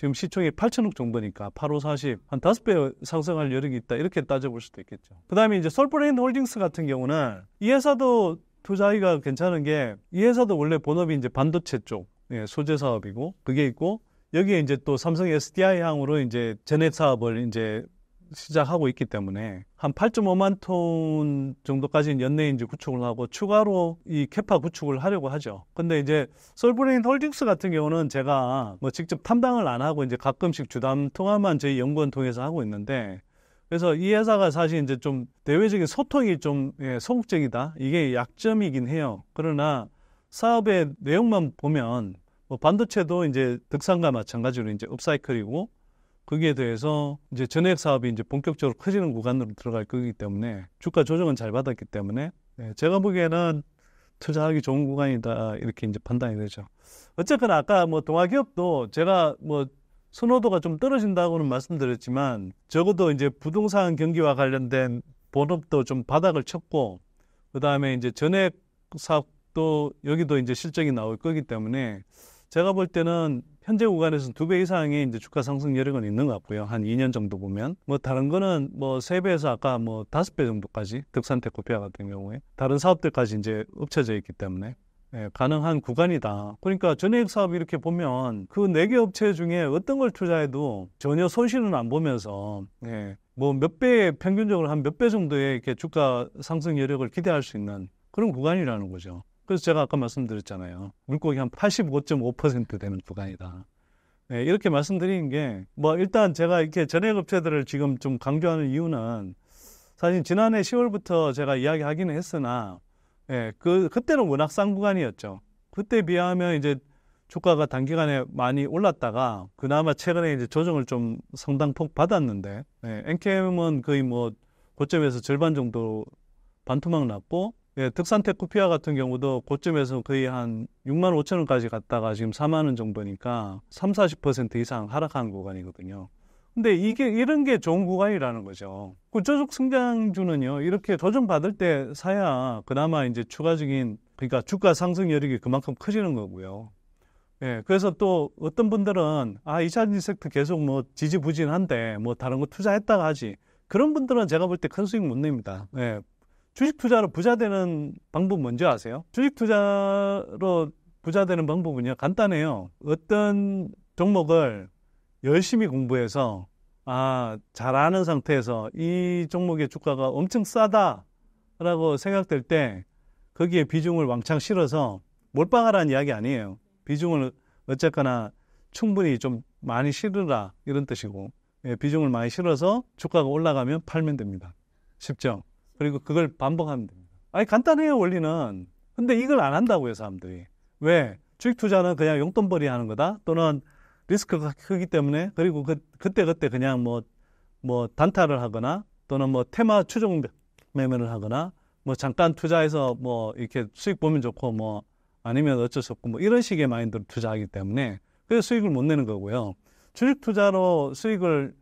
지금 시총이 8천억 정도니까 8, 5, 40, 한 5배 상승할 여력이 있다. 이렇게 따져볼 수도 있겠죠. 그 다음에 이제 솔브레인 홀딩스 같은 경우는 이 회사도 투자하기가 괜찮은 게 이 회사도 원래 본업이 이제 반도체 쪽 예, 소재 사업이고 그게 있고 여기에 이제 또 삼성 SDI 향으로 이제 전넷 사업을 이제 시작하고 있기 때문에 한 8.5만 톤 정도까지는 연내 인제 구축을 하고 추가로 이 캐파 구축을 하려고 하죠. 근데 이제 솔브레인 홀딩스 같은 경우는 제가 뭐 직접 탐방을안 하고 이제 가끔씩 주담 통화만 저희 연구원 통해서 하고 있는데 그래서 이 회사가 사실 이제 좀 대외적인 소통이 좀 예, 소극적이다 이게 약점이긴 해요. 그러나 사업의 내용만 보면 뭐 반도체도 이제 득산과 마찬가지로 이제 업사이클이고 거기에 대해서 이제 전액 사업이 이제 본격적으로 커지는 구간으로 들어갈 거기 때문에 주가 조정은 잘 받았기 때문에 네, 제가 보기에는 투자하기 좋은 구간이다 이렇게 이제 판단이 되죠. 어쨌거나 아까 뭐 동아기업도 제가 뭐 선호도가 좀 떨어진다고는 말씀드렸지만 적어도 이제 부동산 경기와 관련된 본업도 좀 바닥을 쳤고 그다음에 이제 전액 사업도 여기도 이제 실적이 나올 거기 때문에 제가 볼 때는 현재 구간에서는 두 배 이상의 이제 주가 상승 여력은 있는 것 같고요. 한 2년 정도 보면. 뭐 다른 거는 뭐 세배에서 아까 뭐 다섯 배 정도까지 득산테코피아 같은 경우에 다른 사업들까지 이제 엎쳐져 있기 때문에 예, 가능한 구간이다. 그러니까 전액 사업 이렇게 보면 그 네 개 업체 중에 어떤 걸 투자해도 전혀 손실은 안 보면서 예, 뭐 몇 배 평균적으로 한 몇 배 정도의 이렇게 주가 상승 여력을 기대할 수 있는 그런 구간이라는 거죠. 그래서 제가 아까 말씀드렸잖아요. 물고기 한 85.5% 되는 구간이다. 네, 이렇게 말씀드린 게, 뭐, 일단 제가 이렇게 전액업체들을 지금 좀 강조하는 이유는 사실 지난해 10월부터 제가 이야기하기는 했으나, 예, 그, 그때는 워낙 싼 구간이었죠. 그때 비하면 이제 주가가 단기간에 많이 올랐다가 그나마 최근에 이제 조정을 좀 상당폭 받았는데, 예, 네, NKM은 거의 뭐 고점에서 절반 정도 반토막 났고, 예, 특산택 쿠피아 같은 경우도 고점에서 거의 한 6만 5천 원까지 갔다가 지금 4만 원 정도니까 3, 40% 이상 하락한 구간이거든요. 근데 이게 이런 게 좋은 구간이라는 거죠. 구조적 성장주는요, 이렇게 조정받을 때 사야 그나마 이제 추가적인, 그러니까 주가 상승 여력이 그만큼 커지는 거고요. 예, 그래서 또 어떤 분들은, 아, 이차전지 섹터 계속 뭐 지지부진한데 뭐 다른 거 투자했다가 하지. 그런 분들은 제가 볼 때 큰 수익 못 냅니다. 예, 주식 투자로 부자 되는 방법 뭔지 아세요? 주식 투자로 부자 되는 방법은요, 간단해요. 어떤 종목을 열심히 공부해서, 아, 잘 아는 상태에서 이 종목의 주가가 엄청 싸다라고 생각될 때, 거기에 비중을 왕창 실어서 몰빵하라는 이야기 아니에요. 비중을 어쨌거나 충분히 좀 많이 실으라, 이런 뜻이고, 예, 비중을 많이 실어서 주가가 올라가면 팔면 됩니다. 쉽죠? 그리고 그걸 반복하면 됩니다. 아니 간단해요 원리는. 근데 이걸 안 한다고요 사람들이. 왜? 주식 투자는 그냥 용돈벌이 하는 거다. 또는 리스크가 크기 때문에 그리고 그, 그때 그때 그냥 뭐뭐 뭐 단타를 하거나 또는 뭐 테마 추종 매매를 하거나 뭐 잠깐 투자해서 뭐 이렇게 수익 보면 좋고 뭐 아니면 어쩔 수 없고 뭐 이런 식의 마인드로 투자하기 때문에 그래서 수익을 못 내는 거고요. 주식 투자로 수익을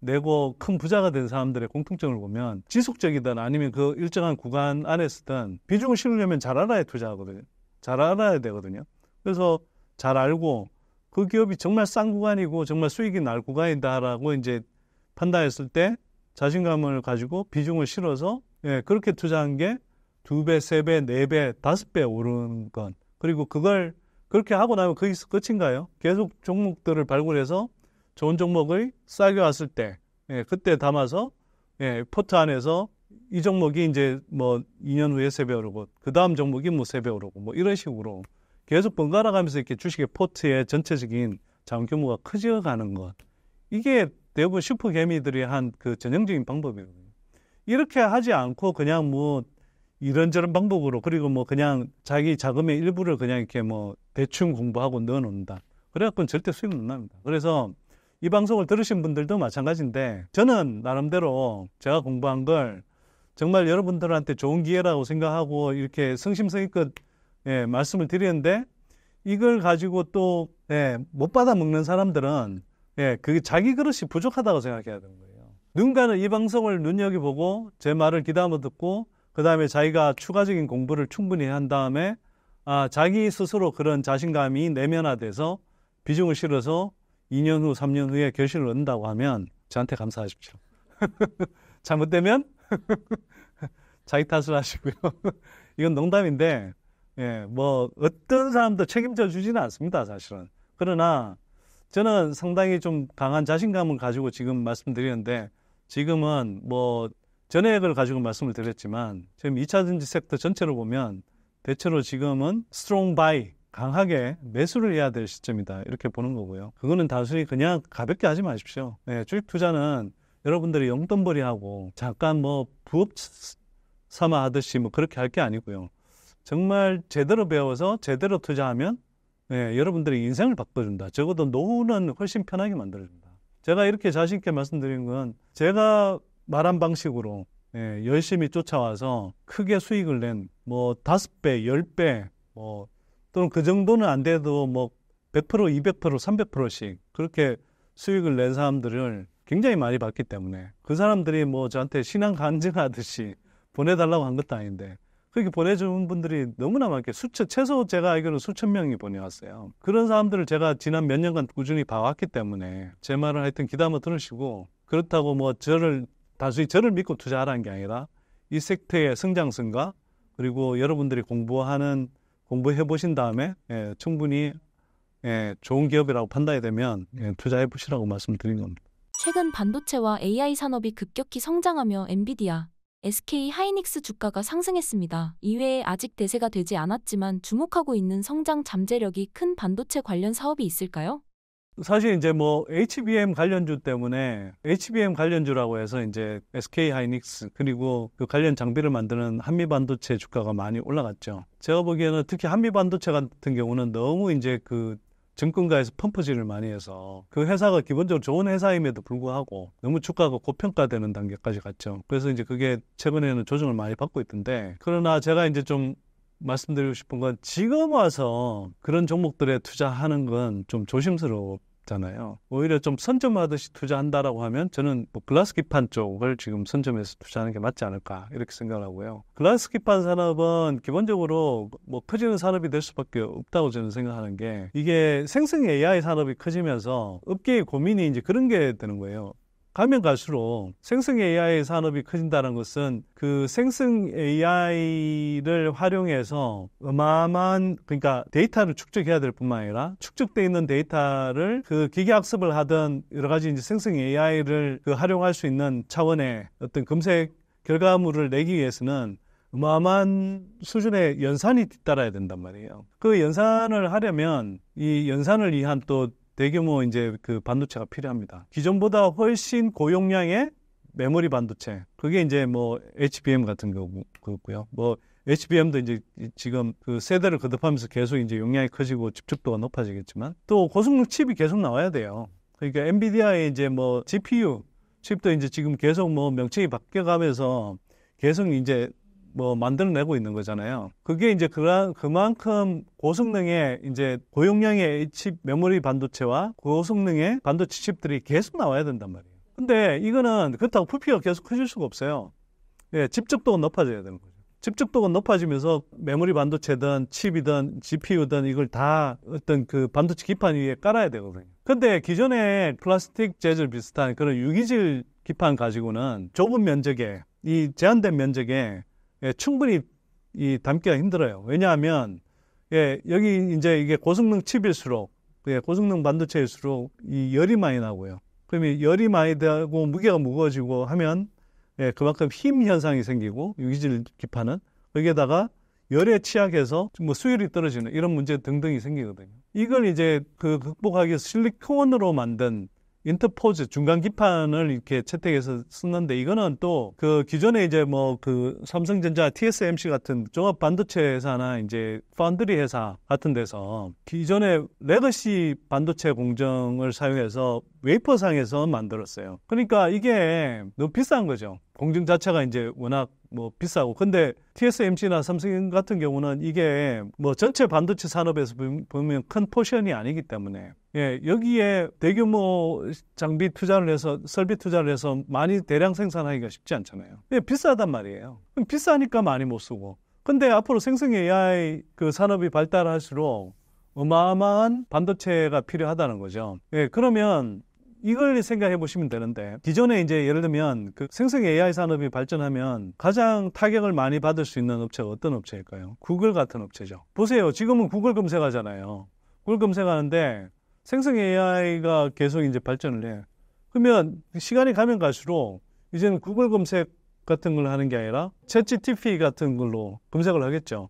내고 큰 부자가 된 사람들의 공통점을 보면 지속적이든 아니면 그 일정한 구간 안에 쓰든 비중을 실으려면 잘 알아야 투자하거든요. 잘 알아야 되거든요. 그래서 잘 알고 그 기업이 정말 싼 구간이고 정말 수익이 날 구간이다라고 이제 판단했을 때 자신감을 가지고 비중을 실어서 예, 그렇게 투자한 게 두 배, 세 배, 네 배, 다섯 배 오른 건 그리고 그걸 그렇게 하고 나면 거기서 끝인가요? 계속 종목들을 발굴해서 좋은 종목을 싸게 왔을 때 예, 그때 담아서 예, 포트 안에서 이 종목이 이제 뭐 2년 후에 세 배 오르고 그 다음 종목이 뭐 세 배 오르고 뭐 이런 식으로 계속 번갈아 가면서 이렇게 주식의 포트의 전체적인 자원 규모가 커져 가는 것 이게 대부분 슈퍼 개미들이 한 그 전형적인 방법이거든요. 이렇게 하지 않고 그냥 뭐 이런저런 방법으로 그리고 뭐 그냥 자기 자금의 일부를 그냥 이렇게 뭐 대충 공부하고 넣어 놓는다. 그래갖고는 절대 수익 못 납니다. 그래서 이 방송을 들으신 분들도 마찬가지인데 저는 나름대로 제가 공부한 걸 정말 여러분들한테 좋은 기회라고 생각하고 이렇게 성심성의껏 예, 말씀을 드리는데 이걸 가지고 또못 예, 받아 먹는 사람들은 예, 그게 자기 그릇이 부족하다고 생각해야 되는 거예요. 누군가는 이 방송을 눈여겨보고 제 말을 귀담아 듣고 그 다음에 자기가 추가적인 공부를 충분히 한 다음에 아, 자기 스스로 그런 자신감이 내면화돼서 비중을 실어서 2년 후, 3년 후에 결실을 얻는다고 하면 저한테 감사하십시오. [LAUGHS] 잘못되면 [LAUGHS] 자기 탓을 하시고요. [LAUGHS] 이건 농담인데, 예, 뭐, 어떤 사람도 책임져 주지는 않습니다, 사실은. 그러나 저는 상당히 좀 강한 자신감을 가지고 지금 말씀드리는데, 지금은 뭐, 전액을 가지고 말씀을 드렸지만, 지금 2차 전지 섹터 전체를 보면, 대체로 지금은 스트롱 바이, 강하게 매수를 해야 될 시점이다 이렇게 보는 거고요. 그거는 단순히 그냥 가볍게 하지 마십시오. 네, 주식 투자는 여러분들이 용돈벌이하고 잠깐 뭐 부업 삼아 하듯이 뭐 그렇게 할 게 아니고요. 정말 제대로 배워서 제대로 투자하면 네, 여러분들의 인생을 바꿔준다. 적어도 노후는 훨씬 편하게 만들어준다. 제가 이렇게 자신 있게 말씀드린 건 제가 말한 방식으로 예, 열심히 쫓아와서 크게 수익을 낸 뭐 다섯 배, 열 배, 뭐 또는 그 정도는 안 돼도 뭐 100%, 200%, 300%씩 그렇게 수익을 낸 사람들을 굉장히 많이 봤기 때문에 그 사람들이 뭐 저한테 신앙 간증하듯이 보내달라고 한 것도 아닌데 그렇게 보내준 분들이 너무나 많게 수천 최소 제가 알기로는 수천 명이 보내왔어요. 그런 사람들을 제가 지난 몇 년간 꾸준히 봐왔기 때문에 제 말을 하여튼 기다 한 들으시고 그렇다고 뭐 저를 단순히 저를 믿고 투자하라는 게 아니라 이 섹터의 성장성과 그리고 여러분들이 공부하는 공부해 보신 다음에 예, 충분히 예, 좋은 기업이라고 판단이 되면 예, 투자해 보시라고 말씀드린 겁니다. 최근 반도체와 AI 산업이 급격히 성장하며 엔비디아, SK 하이닉스 주가가 상승했습니다. 이외에 아직 대세가 되지 않았지만 주목하고 있는 성장 잠재력이 큰 반도체 관련 사업이 있을까요? 사실 이제 뭐 HBM 관련주 때문에 HBM 관련주라고 해서 이제 SK 하이닉스 그리고 그 관련 장비를 만드는 한미 반도체 주가가 많이 올라갔죠. 제가 보기에는 특히 한미 반도체 같은 경우는 너무 이제 그 증권가에서 펌프질을 많이 해서 그 회사가 기본적으로 좋은 회사임에도 불구하고 너무 주가가 고평가되는 단계까지 갔죠. 그래서 이제 그게 최근에는 조정을 많이 받고 있던데 그러나 제가 이제 좀 말씀드리고 싶은 건 지금 와서 그런 종목들에 투자하는 건 좀 조심스럽잖아요. 오히려 좀 선점하듯이 투자한다라고 하면 저는 뭐글라스기판 쪽을 지금 선점해서 투자하는 게 맞지 않을까 이렇게 생각하고요. 글라스기판 산업은 기본적으로 뭐 커지는 산업이 될 수밖에 없다고 저는 생각하는 게 이게 생성 AI 산업이 커지면서 업계의 고민이 이제 그런 게 되는 거예요. 가면 갈수록 생성 AI 산업이 커진다는 것은 그 생성 AI를 활용해서 어마어마한 그러니까 데이터를 축적해야 될 뿐만 아니라 축적돼 있는 데이터를 그 기계 학습을 하던 여러 가지 이제 생성 AI를 그 활용할 수 있는 차원의 어떤 검색 결과물을 내기 위해서는 어마어마한 수준의 연산이 뒤따라야 된단 말이에요. 그 연산을 하려면 이 연산을 위한 또 대규모 이제 그 반도체가 필요합니다. 기존보다 훨씬 고용량의 메모리 반도체. 그게 이제 뭐 HBM 같은 거고요. 뭐 HBM도 이제 지금 그 세대를 거듭하면서 계속 이제 용량이 커지고 집중도가 높아지겠지만 또 고성능 칩이 계속 나와야 돼요. 그러니까 엔비디아의 이제 뭐 GPU 칩도 이제 지금 계속 뭐 명칭이 바뀌어가면서 계속 이제 뭐 만들어내고 있는 거잖아요. 그게 이제 그만큼 고성능의 이제 고용량의 칩 메모리 반도체와 고성능의 반도체 칩들이 계속 나와야 된단 말이에요. 근데 이거는 그렇다고 부피가 계속 커질 수가 없어요. 예, 집적도가 높아져야 되는 거죠. 집적도가 높아지면서 메모리 반도체든 칩이든 GPU든 이걸 다 어떤 그 반도체 기판 위에 깔아야 되거든요. 근데 기존의 플라스틱 재질 비슷한 그런 유기질 기판 가지고는 좁은 면적에 이 제한된 면적에 예, 충분히 이 담기가 힘들어요. 왜냐하면 예, 여기 이제 이게 고성능 칩일수록 예, 고성능 반도체일수록 이 열이 많이 나고요. 그러면 열이 많이 나고 무게가 무거워지고 하면 예, 그만큼 힘 현상이 생기고 유기질 기파는 거기에다가 열에 취약해서 뭐 수율이 떨어지는 이런 문제 등등이 생기거든요. 이걸 이제 그 극복하기 위해서 실리콘으로 만든 인터포즈 중간 기판을 이렇게 채택해서 썼는데 이거는 또 그 기존에 이제 뭐 그 삼성전자 TSMC 같은 종합 반도체 회사나 이제 펀드리 회사 같은 데서 기존의 레거시 반도체 공정을 사용해서 웨이퍼상에서 만들었어요. 그러니까 이게 너무 비싼 거죠. 공증 자체가 이제 워낙 뭐 비싸고 근데 TSMC나 삼성 같은 경우는 이게 뭐 전체 반도체 산업에서 보면 큰 포션이 아니기 때문에 예, 여기에 대규모 장비 투자를 해서 설비 투자를 해서 많이 대량 생산하기가 쉽지 않잖아요. 예, 비싸단 말이에요. 그럼 비싸니까 많이 못 쓰고. 근데 앞으로 생성 AI 그 산업이 발달할수록 어마어마한 반도체가 필요하다는 거죠. 예, 그러면 이걸 생각해 보시면 되는데 기존에 이제 예를 들면 그 생성 AI 산업이 발전하면 가장 타격을 많이 받을 수 있는 업체가 어떤 업체일까요? 구글 같은 업체죠. 보세요. 지금은 구글 검색하잖아요. 구글 검색하는데 생성 AI가 계속 이제 발전을 해. 그러면 시간이 가면 갈수록 이제는 구글 검색 같은 걸 하는 게 아니라 챗GTP 같은 걸로 검색을 하겠죠.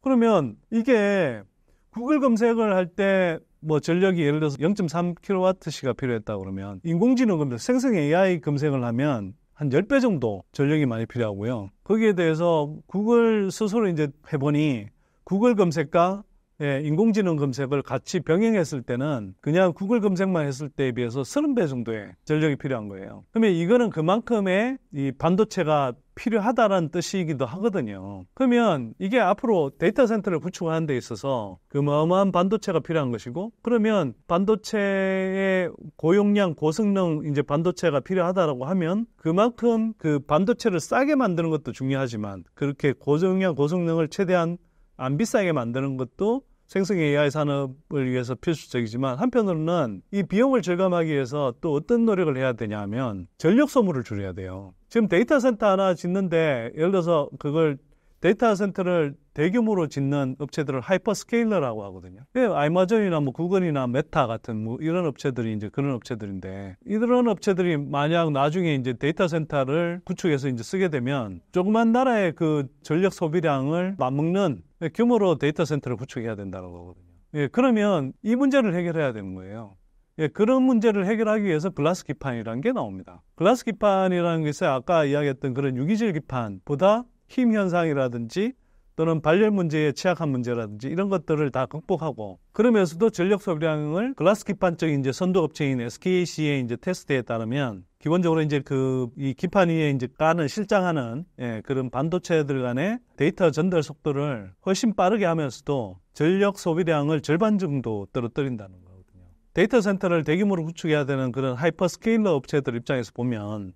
그러면 이게 구글 검색을 할때 뭐 전력이 예를 들어서 0.3kWh가 필요했다 그러면 인공지능 검색, 생성 AI 검색을 하면 한 10배 정도 전력이 많이 필요하고요. 거기에 대해서 구글 스스로 이제 해보니 구글 검색과 예, 인공지능 검색을 같이 병행했을 때는 그냥 구글 검색만 했을 때에 비해서 30배 정도의 전력이 필요한 거예요. 그러면 이거는 그만큼의 이 반도체가 필요하다라는 뜻이기도 하거든요. 그러면 이게 앞으로 데이터 센터를 구축하는 데 있어서 그마어마한 반도체가 필요한 것이고 그러면 반도체의 고용량 고성능 이제 반도체가 필요하다라고 하면 그만큼 그 반도체를 싸게 만드는 것도 중요하지만 그렇게 고용량 고성능을 최대한 안 비싸게 만드는 것도 생성 AI 산업을 위해서 필수적이지만 한편으로는 이 비용을 절감하기 위해서 또 어떤 노력을 해야 되냐면 하 전력 소모를 줄여야 돼요. 지금 데이터 센터 하나 짓는데 예를 들어서 그걸 데이터 센터를 대규모로 짓는 업체들을 하이퍼스케일러라고 하거든요. 예, 아이마존이나 뭐 구글이나 메타 같은 뭐 이런 업체들이 이제 그런 업체들인데 이런 업체들이 만약 나중에 이제 데이터 센터를 구축해서 이제 쓰게 되면 조그만 나라의 그 전력 소비량을 맞먹는 규모로 데이터 센터를 구축해야 된다는 거거든요. 예, 그러면 이 문제를 해결해야 되는 거예요. 예, 그런 문제를 해결하기 위해서 글라스 기판이라는 게 나옵니다. 글라스 기판이라는 것은 아까 이야기했던 그런 유기질 기판보다 힘 현상이라든지 또는 발열 문제에 취약한 문제라든지 이런 것들을 다 극복하고 그러면서도 전력 소비량을 글라스 기판적인 이제 선두 업체인 SKC의 이제 테스트에 따르면 기본적으로 이제 그이 기판 위에 이제 까는 실장하는 예, 그런 반도체들 간의 데이터 전달 속도를 훨씬 빠르게 하면서도 전력 소비량을 절반 정도 떨어뜨린다는 거거든요. 데이터 센터를 대규모로 구축해야 되는 그런 하이퍼스케일러 업체들 입장에서 보면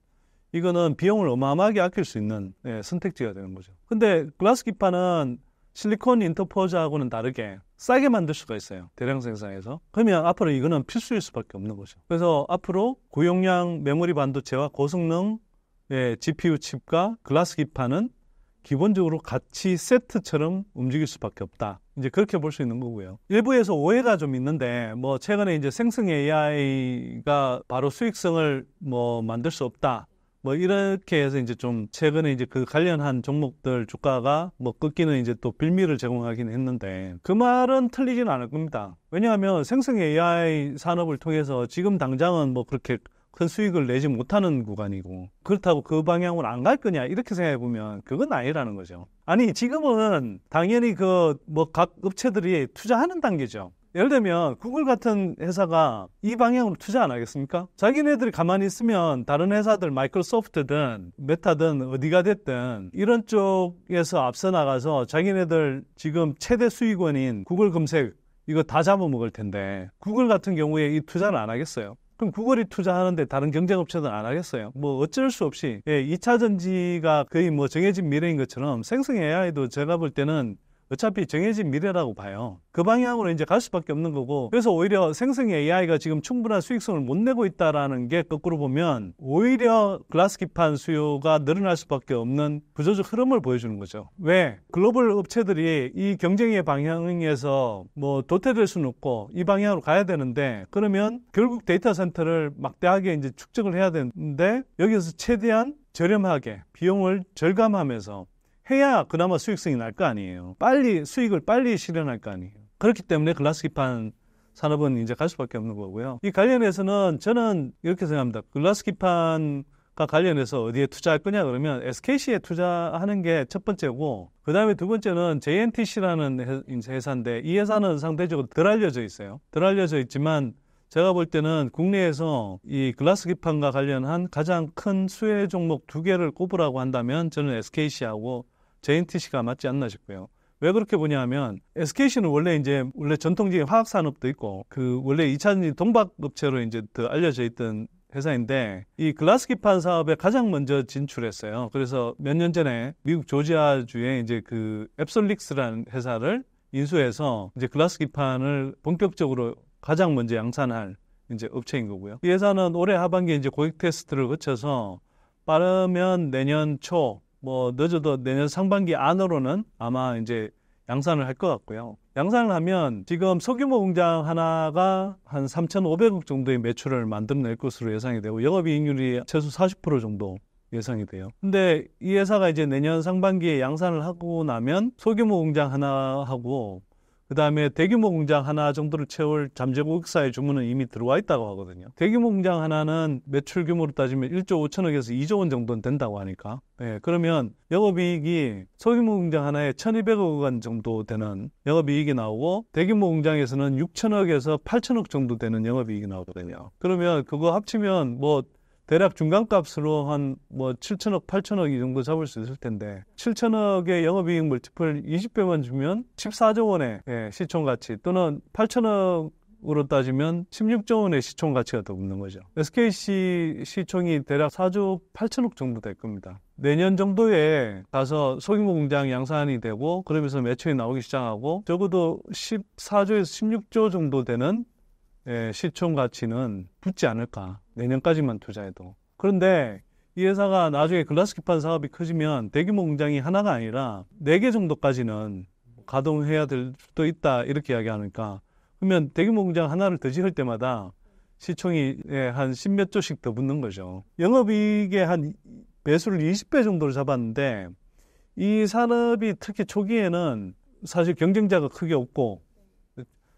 이거는 비용을 어마어마하게 아낄 수 있는 예, 선택지가 되는 거죠. 근데 글라스 기판은 실리콘 인터포저하고는 다르게 싸게 만들 수가 있어요. 대량 생산에서 그러면 앞으로 이거는 필수일 수밖에 없는 거죠. 그래서 앞으로 고용량 메모리 반도체와 고성능 예, GPU 칩과 글라스 기판은 기본적으로 같이 세트처럼 움직일 수밖에 없다. 이제 그렇게 볼 수 있는 거고요. 일부에서 오해가 좀 있는데 뭐 최근에 이제 생성 AI가 바로 수익성을 뭐 만들 수 없다. 뭐 이렇게 해서 이제 좀 최근에 이제 그 관련한 종목들 주가가 뭐끊기는 이제 또 빌미를 제공하긴 했는데 그 말은 틀리진 않을 겁니다. 왜냐하면 생성 AI 산업을 통해서 지금 당장은 뭐 그렇게 큰 수익을 내지 못하는 구간이고 그렇다고 그 방향으로 안 갈 거냐 이렇게 생각해 보면 그건 아니라는 거죠. 아니 지금은 당연히 그 뭐 각 업체들이 투자하는 단계죠. 예를 들면 구글 같은 회사가 이 방향으로 투자 안 하겠습니까? 자기네들이 가만히 있으면 다른 회사들 마이크로소프트든 메타든 어디가 됐든 이런 쪽에서 앞서 나가서 자기네들 지금 최대 수익원인 구글 검색 이거 다 잡아먹을 텐데 구글 같은 경우에 이 투자를 안 하겠어요. 그럼 구글이 투자하는데 다른 경쟁업체는 안 하겠어요. 뭐 어쩔 수 없이 예, 2차 전지가 거의 뭐 정해진 미래인 것처럼 생성 AI도 제가 볼 때는 어차피 정해진 미래라고 봐요. 그 방향으로 이제 갈 수밖에 없는 거고 그래서 오히려 생성 AI가 지금 충분한 수익성을 못 내고 있다라는 게 거꾸로 보면 오히려 글라스기판 수요가 늘어날 수밖에 없는 구조적 흐름을 보여주는 거죠. 왜 글로벌 업체들이 이 경쟁의 방향에서 뭐 도태될 수는 없고 이 방향으로 가야 되는데 그러면 결국 데이터 센터를 막대하게 이제 축적을 해야 되는데 여기서 최대한 저렴하게 비용을 절감하면서 해야 그나마 수익성이 날 거 아니에요. 빨리 수익을 빨리 실현할 거 아니에요. 그렇기 때문에 글라스기판 산업은 이제 갈 수밖에 없는 거고요. 이 관련해서는 저는 이렇게 생각합니다. 글라스기판과 관련해서 어디에 투자할 거냐 그러면 SKC에 투자하는 게 첫 번째고 그 다음에 두 번째는 JNTC라는 회사인데 이 회사는 상대적으로 덜 알려져 있어요. 덜 알려져 있지만 제가 볼 때는 국내에서 이 글라스 기판과 관련한 가장 큰 수혜 종목 두 개를 꼽으라고 한다면 저는 SKC하고 JNTC가 맞지 않나 싶고요. 왜 그렇게 보냐 하면 s k 씨는 원래 이제 원래 전통적인 화학 산업도 있고 그 원래 2차전지 동박 업체로 이제 더 알려져 있던 회사인데 이 글라스기판 사업에 가장 먼저 진출했어요. 그래서 몇 년 전에 미국 조지아주에 이제 그 앱솔릭스라는 회사를 인수해서 이제 글라스기판을 본격적으로 가장 먼저 양산할 이제 업체인 거고요. 이 회사는 올해 하반기에 이제 고객 테스트를 거쳐서 빠르면 내년 초뭐 늦어도 내년 상반기 안으로는 아마 이제 양산을 할 것 같고요. 양산을 하면 지금 소규모 공장 하나가 한 3,500억 정도의 매출을 만들어낼 것으로 예상이 되고 영업이익률이 최소 40% 정도 예상이 돼요. 근데 이 회사가 이제 내년 상반기에 양산을 하고 나면 소규모 공장 하나하고 그 다음에 대규모 공장 하나 정도를 채울 잠재고객사의 주문은 이미 들어와 있다고 하거든요. 대규모 공장 하나는 매출 규모로 따지면 1조 5천억에서 2조 원 정도는 된다고 하니까. 예, 그러면 영업이익이 소규모 공장 하나에 1,200억 원 정도 되는 영업이익이 나오고 대규모 공장에서는 6천억에서 8천억 정도 되는 영업이익이 나오거든요. 그러면 그거 합치면 뭐 대략 중간값으로 한 뭐 7천억, 8천억 이 정도 잡을 수 있을 텐데 7천억의 영업이익 물티플 20배만 주면 14조 원의 예, 시총 가치 또는 8천억 으로 따지면 16조 원의 시총 가치가 더 붙는 거죠. SKC 시총이 대략 4조 8천억 정도 될 겁니다. 내년 정도에 가서 소규모 공장 양산이 되고 그러면서 매출이 나오기 시작하고 적어도 14조에서 16조 정도 되는 예, 시총 가치는 붙지 않을까. 내년까지만 투자해도. 그런데 이 회사가 나중에 글라스기판 사업이 커지면 대규모 공장이 하나가 아니라 네 개 정도까지는 가동해야 될 수도 있다 이렇게 이야기하니까 그러면 대규모 공장 하나를 더 지을 때마다 시총이 예, 한 십몇 조씩 더 붙는 거죠. 영업이익의 한 배수를 20배 정도를 잡았는데 이 산업이 특히 초기에는 사실 경쟁자가 크게 없고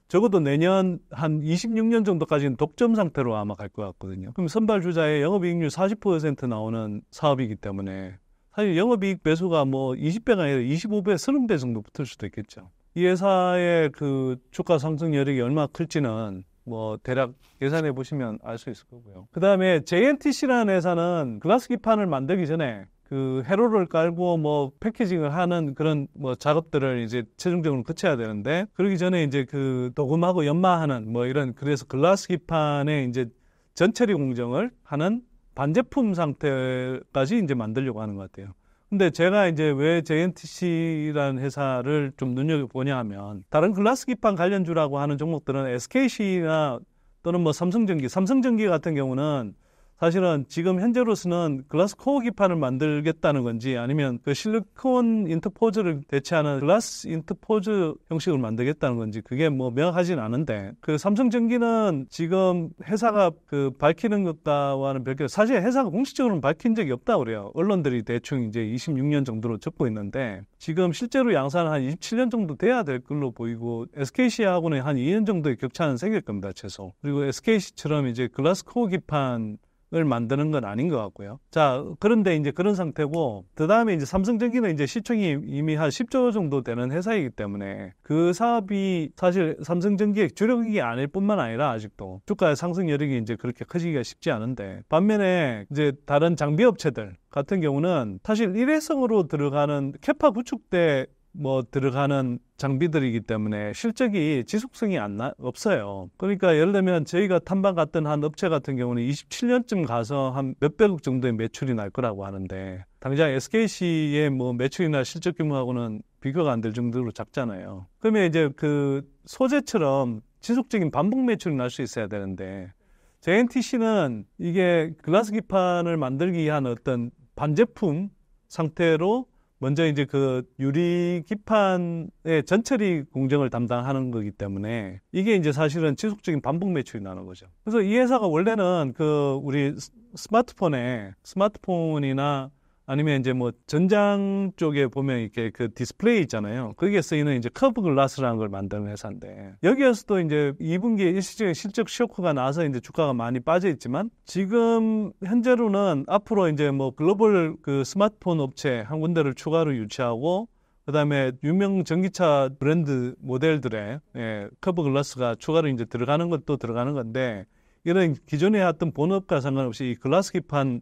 적어도 내년 한 26년 정도까지는 독점 상태로 아마 갈 것 같거든요. 그럼 선발 주자의 영업이익률 40% 나오는 사업이기 때문에 사실 영업이익 배수가 뭐 20배가 아니라 25배, 30배 정도 붙을 수도 있겠죠. 이 회사의 그 주가 상승 여력이 얼마나 클지는 뭐 대략 예산해 보시면 알 수 있을 거고요. 그 다음에 JNTC라는 회사는 글라스 기판을 만들기 전에 그 회로를 깔고 뭐 패키징을 하는 그런 뭐 작업들을 이제 최종적으로 끝쳐야 되는데 그러기 전에 이제 그 도금하고 연마하는 뭐 이런 그래서 글라스 기판에 이제 전처리 공정을 하는 반제품 상태까지 이제 만들려고 하는 것 같아요. 근데 제가 이제 왜 JNTC라는 회사를 좀 눈여겨보냐 하면 다른 글라스 기판 관련주라고 하는 종목들은 SKC나 또는 뭐 삼성전기, 삼성전기 같은 경우는 사실은 지금 현재로서는 글라스코어 기판을 만들겠다는 건지 아니면 그 실리콘 인터포즈를 대체하는 글라스 인터포즈 형식을 만들겠다는 건지 그게 뭐 명확하진 않은데 그 삼성전기는 지금 회사가 그 밝히는 것과는 별개로 사실 회사가 공식적으로는 밝힌 적이 없다 그래요. 언론들이 대충 이제 26년 정도로 적고 있는데 지금 실제로 양산은 한 27년 정도 돼야 될 걸로 보이고 SKC하고는 한 2년 정도의 격차는 생길 겁니다 최소. 그리고 SKC처럼 이제 글라스코어 기판 을 만드는 건 아닌 것 같고요. 자, 그런데 이제 그런 상태고, 그 다음에 이제 삼성전기는 이제 시총이 이미 한 10조 정도 되는 회사이기 때문에 그 사업이 사실 삼성전기의 주력이 아닐 뿐만 아니라 아직도 주가의 상승 여력이 이제 그렇게 커지기가 쉽지 않은데, 반면에 이제 다른 장비업체들, 같은 경우는 사실 일회성으로 들어가는 캐파 구축때 뭐 들어가는 장비들이기 때문에 실적이 지속성이 안 나, 없어요. 그러니까 예를 들면 저희가 탐방 갔던 한 업체 같은 경우는 27년쯤 가서 한 몇백억 정도의 매출이 날 거라고 하는데 당장 SKC의 뭐 매출이나 실적 규모하고는 비교가 안 될 정도로 작잖아요. 그러면 이제 그 소재처럼 지속적인 반복 매출이 날 수 있어야 되는데 JNTC는 이게 글라스 기판을 만들기 위한 어떤 반제품 상태로 먼저 이제 그 유리 기판의 전처리 공정을 담당하는 거기 때문에 이게 이제 사실은 지속적인 반복 매출이 나는 거죠. 그래서 이 회사가 원래는 그 우리 스마트폰에 스마트폰이나 아니면 이제 뭐 전장 쪽에 보면 이렇게 그 디스플레이 있잖아요. 거기에 쓰이는 이제 커브 글라스라는 걸 만드는 회사인데 여기에서도 이제 2분기에 일시적인 실적 쇼크가 나서 이제 주가가 많이 빠져 있지만 지금 현재로는 앞으로 이제 뭐 글로벌 그 스마트폰 업체 한 군데를 추가로 유치하고 그다음에 유명 전기차 브랜드 모델들의 예, 커브 글라스가 추가로 이제 들어가는 것도 들어가는 건데 이런 기존에 했던 본업과 상관없이 이 글라스 기판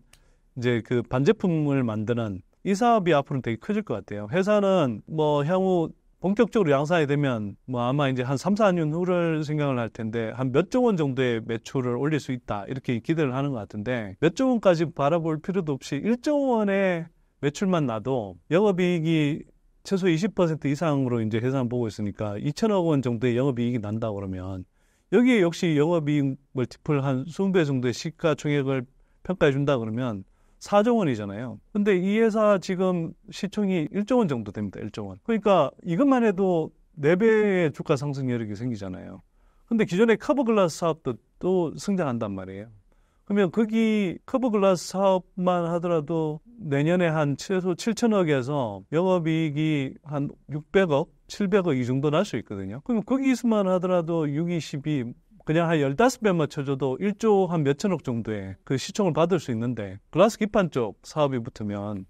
이제 그 반제품을 만드는 이 사업이 앞으로 는 되게 커질 것 같아요. 회사는 뭐 향후 본격적으로 양산이 되면 뭐 아마 이제 한 3, 4년 후를 생각을 할 텐데 한 몇 조 원 정도의 매출을 올릴 수 있다 이렇게 기대를 하는 것 같은데 몇조 원까지 바라볼 필요도 없이 1조 원의 매출만 나도 영업이익이 최소 20% 이상으로 이제 회사는 보고 있으니까 2천억 원 정도의 영업이익이 난다 그러면 여기에 역시 영업이익 멀티플 한 20배 정도의 시가총액을 평가해 준다 그러면 4조 원이잖아요. 근데 이 회사 지금 시총이 1조 원 정도 됩니다. 1조 원. 그러니까 이것만 해도 4배의 주가 상승 여력이 생기잖아요. 근데 기존의 커버글라스 사업도 또 성장한단 말이에요. 그러면 거기 커버글라스 사업만 하더라도 내년에 한 최소 7천억에서 영업이익이 한 600억, 700억 이 정도 날 수 있거든요. 그러면 거기서만 하더라도 6, 22, 그냥 한 15배만 쳐줘도 1조 한 몇천억 정도의 그시청을 받을 수 있는데 글라스 기판 쪽 사업이 붙으면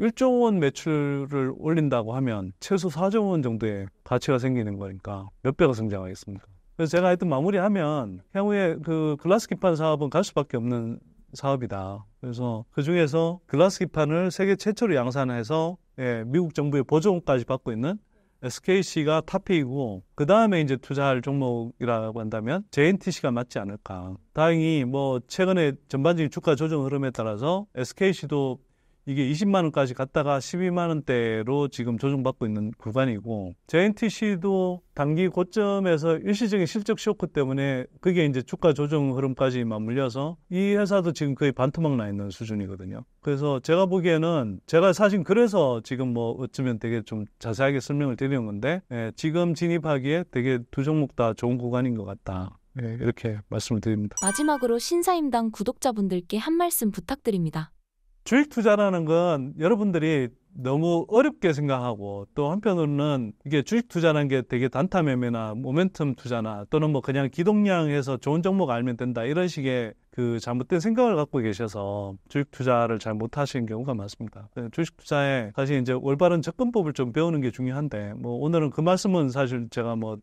1조 원 매출을 올린다고 하면 최소 4조 원 정도의 가치가 생기는 거니까 몇 배가 성장하겠습니까? 그래서 제가 하여튼 마무리하면 향후에 그 글라스 기판 사업은 갈 수밖에 없는 사업이다. 그래서 그 중에서 글라스 기판을 세계 최초로 양산해서 예, 미국 정부의 보조금까지 받고 있는 SKC가 탑픽이고 그 다음에 이제 투자할 종목이라고 한다면 JNTC가 맞지 않을까. 다행히 뭐 최근에 전반적인 주가 조정 흐름에 따라서 SKC도 이게 20만 원까지 갔다가 12만 원대로 지금 조정받고 있는 구간이고 JNTC도 단기 고점에서 일시적인 실적 쇼크 때문에 그게 이제 주가 조정 흐름까지 맞물려서 이 회사도 지금 거의 반토막 나 있는 수준이거든요. 그래서 제가 보기에는 제가 사실 그래서 지금 뭐 어쩌면 되게 좀 자세하게 설명을 드리는 건데 예, 지금 진입하기에 되게 두 종목 다 좋은 구간인 것 같다. 예, 이렇게 말씀을 드립니다. 마지막으로 신사임당 구독자분들께 한 말씀 부탁드립니다. 주식 투자라는 건 여러분들이 너무 어렵게 생각하고 또 한편으로는 이게 주식 투자라는 게 되게 단타 매매나 모멘텀 투자나 또는 뭐 그냥 기동량에서 좋은 종목 알면 된다 이런 식의 그 잘못된 생각을 갖고 계셔서 주식 투자를 잘 못하시는 경우가 많습니다. 네, 주식 투자에 사실 이제 올바른 접근법을 좀 배우는 게 중요한데 뭐 오늘은 그 말씀은 사실 제가 뭐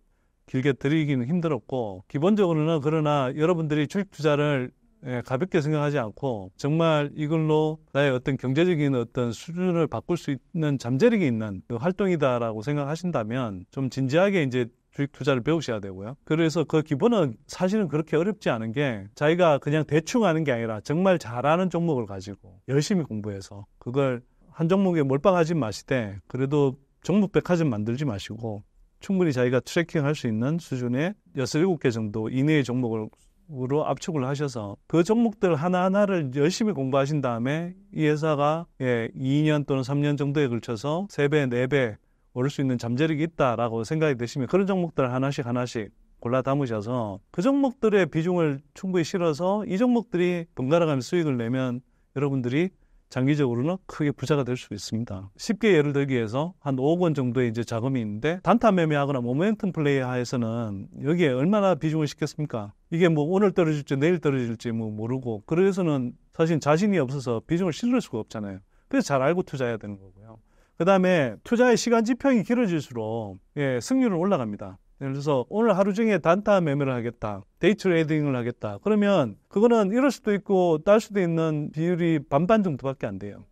길게 드리기는 힘들었고 기본적으로는 그러나 여러분들이 주식 투자를 예, 가볍게 생각하지 않고 정말 이걸로 나의 어떤 경제적인 어떤 수준을 바꿀 수 있는 잠재력이 있는 그 활동이다라고 생각하신다면 좀 진지하게 이제 주식 투자를 배우셔야 되고요. 그래서 그 기본은 사실은 그렇게 어렵지 않은 게 자기가 그냥 대충 하는 게 아니라 정말 잘하는 종목을 가지고 열심히 공부해서 그걸 한 종목에 몰빵하지 마시되 그래도 종목 백화점 만들지 마시고 충분히 자기가 트래킹할 수 있는 수준의 여섯 일곱 개 정도 이내의 종목을 으로 압축을 하셔서 그 종목들 하나하나를 열심히 공부하신 다음에 이 회사가 예, 2년 또는 3년 정도에 걸쳐서 3배, 4배 오를 수 있는 잠재력이 있다라고 생각이 되시면 그런 종목들 하나씩 하나씩 골라 담으셔서 그 종목들의 비중을 충분히 실어서 이 종목들이 번갈아가면서 수익을 내면 여러분들이 장기적으로는 크게 부자가 될 수 있습니다. 쉽게 예를 들기 위해서 한 5억 원 정도의 이제 자금이 있는데 단타 매매하거나 뭐 모멘텀 플레이 하에서는 여기에 얼마나 비중을 시켰습니까? 이게 뭐 오늘 떨어질지 내일 떨어질지 뭐 모르고 그래서는 사실 자신이 없어서 비중을 실을 수가 없잖아요. 그래서 잘 알고 투자해야 되는 거고요. 그 다음에 투자의 시간 지평이 길어질수록 예, 승률은 올라갑니다. 예를 들어서 오늘 하루 중에 단타 매매를 하겠다. 데이 트레이딩을 하겠다. 그러면 그거는 이럴 수도 있고 딸 수도 있는 비율이 반반 정도밖에 안 돼요.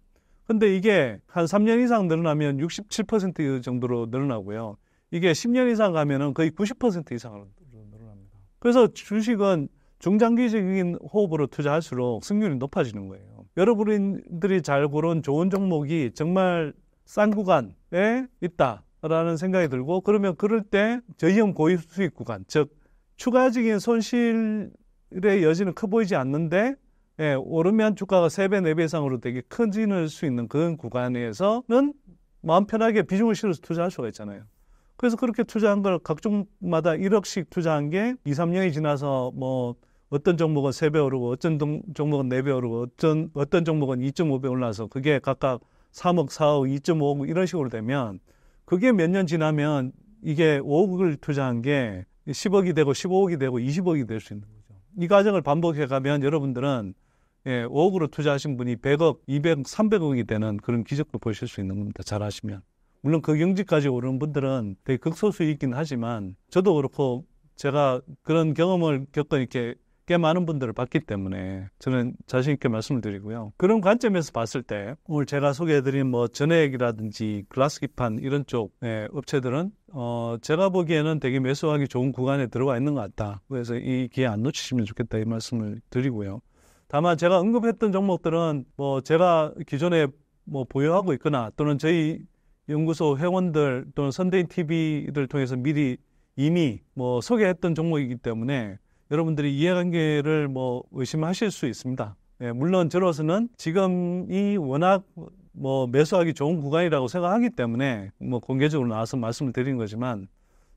근데 이게 한 3년 이상 늘어나면 67% 정도로 늘어나고요. 이게 10년 이상 가면은 거의 90% 이상으로 늘어납니다. 그래서 주식은 중장기적인 호흡으로 투자할수록 승률이 높아지는 거예요. 여러분들이 잘 고른 좋은 종목이 정말 싼 구간에 있다. 라는 생각이 들고 그러면 그럴 때 저위험 고위 수익 구간 즉 추가적인 손실의 여지는 커 보이지 않는데 예, 오르면 주가가 세 배 네배 네 이상으로 되게 커지는 수 있는 그런 구간에서는 마음 편하게 비중을 실어서 투자할 수가 있잖아요. 그래서 그렇게 투자한 걸 각종마다 1억씩 투자한 게 2, 3년이 지나서 뭐 어떤 종목은 세 배 오르고 어떤 종목은 네 배 오르고 어떤, 어떤 종목은 2.5배 올라서 그게 각각 3억, 4억, 2.5억 이런 식으로 되면 그게 몇 년 지나면 이게 5억을 투자한 게 10억이 되고 15억이 되고 20억이 될 수 있는 거죠. 이 과정을 반복해 가면 여러분들은 예, 5억으로 투자하신 분이 100억, 200억, 300억이 되는 그런 기적도 보실 수 있는 겁니다. 잘아시면 물론 그 경지까지 오르는 분들은 되게 극소수이긴 하지만 저도 그렇고 제가 그런 경험을 겪어 이렇게 꽤 많은 분들을 봤기 때문에 저는 자신 있게 말씀을 드리고요. 그런 관점에서 봤을 때 오늘 제가 소개해드린 뭐 전액이라든지 글라스기판 이런 쪽의 예, 업체들은 어 제가 보기에는 되게 매수하기 좋은 구간에 들어와 있는 것 같다. 그래서 이 기회 안 놓치시면 좋겠다 이 말씀을 드리고요. 다만 제가 언급했던 종목들은 뭐 제가 기존에 뭐 보유하고 있거나 또는 저희 연구소 회원들 또는 선대인 TV를 통해서 미리 이미 뭐 소개했던 종목이기 때문에 여러분들이 이해관계를 뭐 의심하실 수 있습니다. 예, 물론 저로서는 지금이 워낙 뭐 매수하기 좋은 구간이라고 생각하기 때문에 뭐 공개적으로 나와서 말씀을 드린 거지만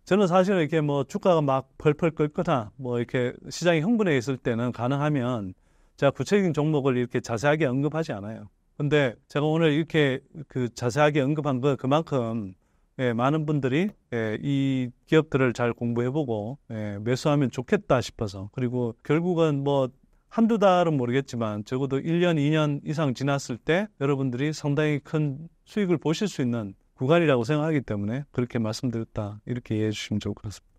저는 사실 이렇게 뭐 주가가 막 펄펄 끓거나 뭐 이렇게 시장이 흥분해 있을 때는 가능하면 제가 구체적인 종목을 이렇게 자세하게 언급하지 않아요. 근데 제가 오늘 이렇게 그 자세하게 언급한 거 그만큼 예, 많은 분들이 예, 이 기업들을 잘 공부해보고 예, 매수하면 좋겠다 싶어서 그리고 결국은 뭐 한두 달은 모르겠지만 적어도 1년, 2년 이상 지났을 때 여러분들이 상당히 큰 수익을 보실 수 있는 구간이라고 생각하기 때문에 그렇게 말씀드렸다 이렇게 이해해 주시면 좋을 것 같습니다.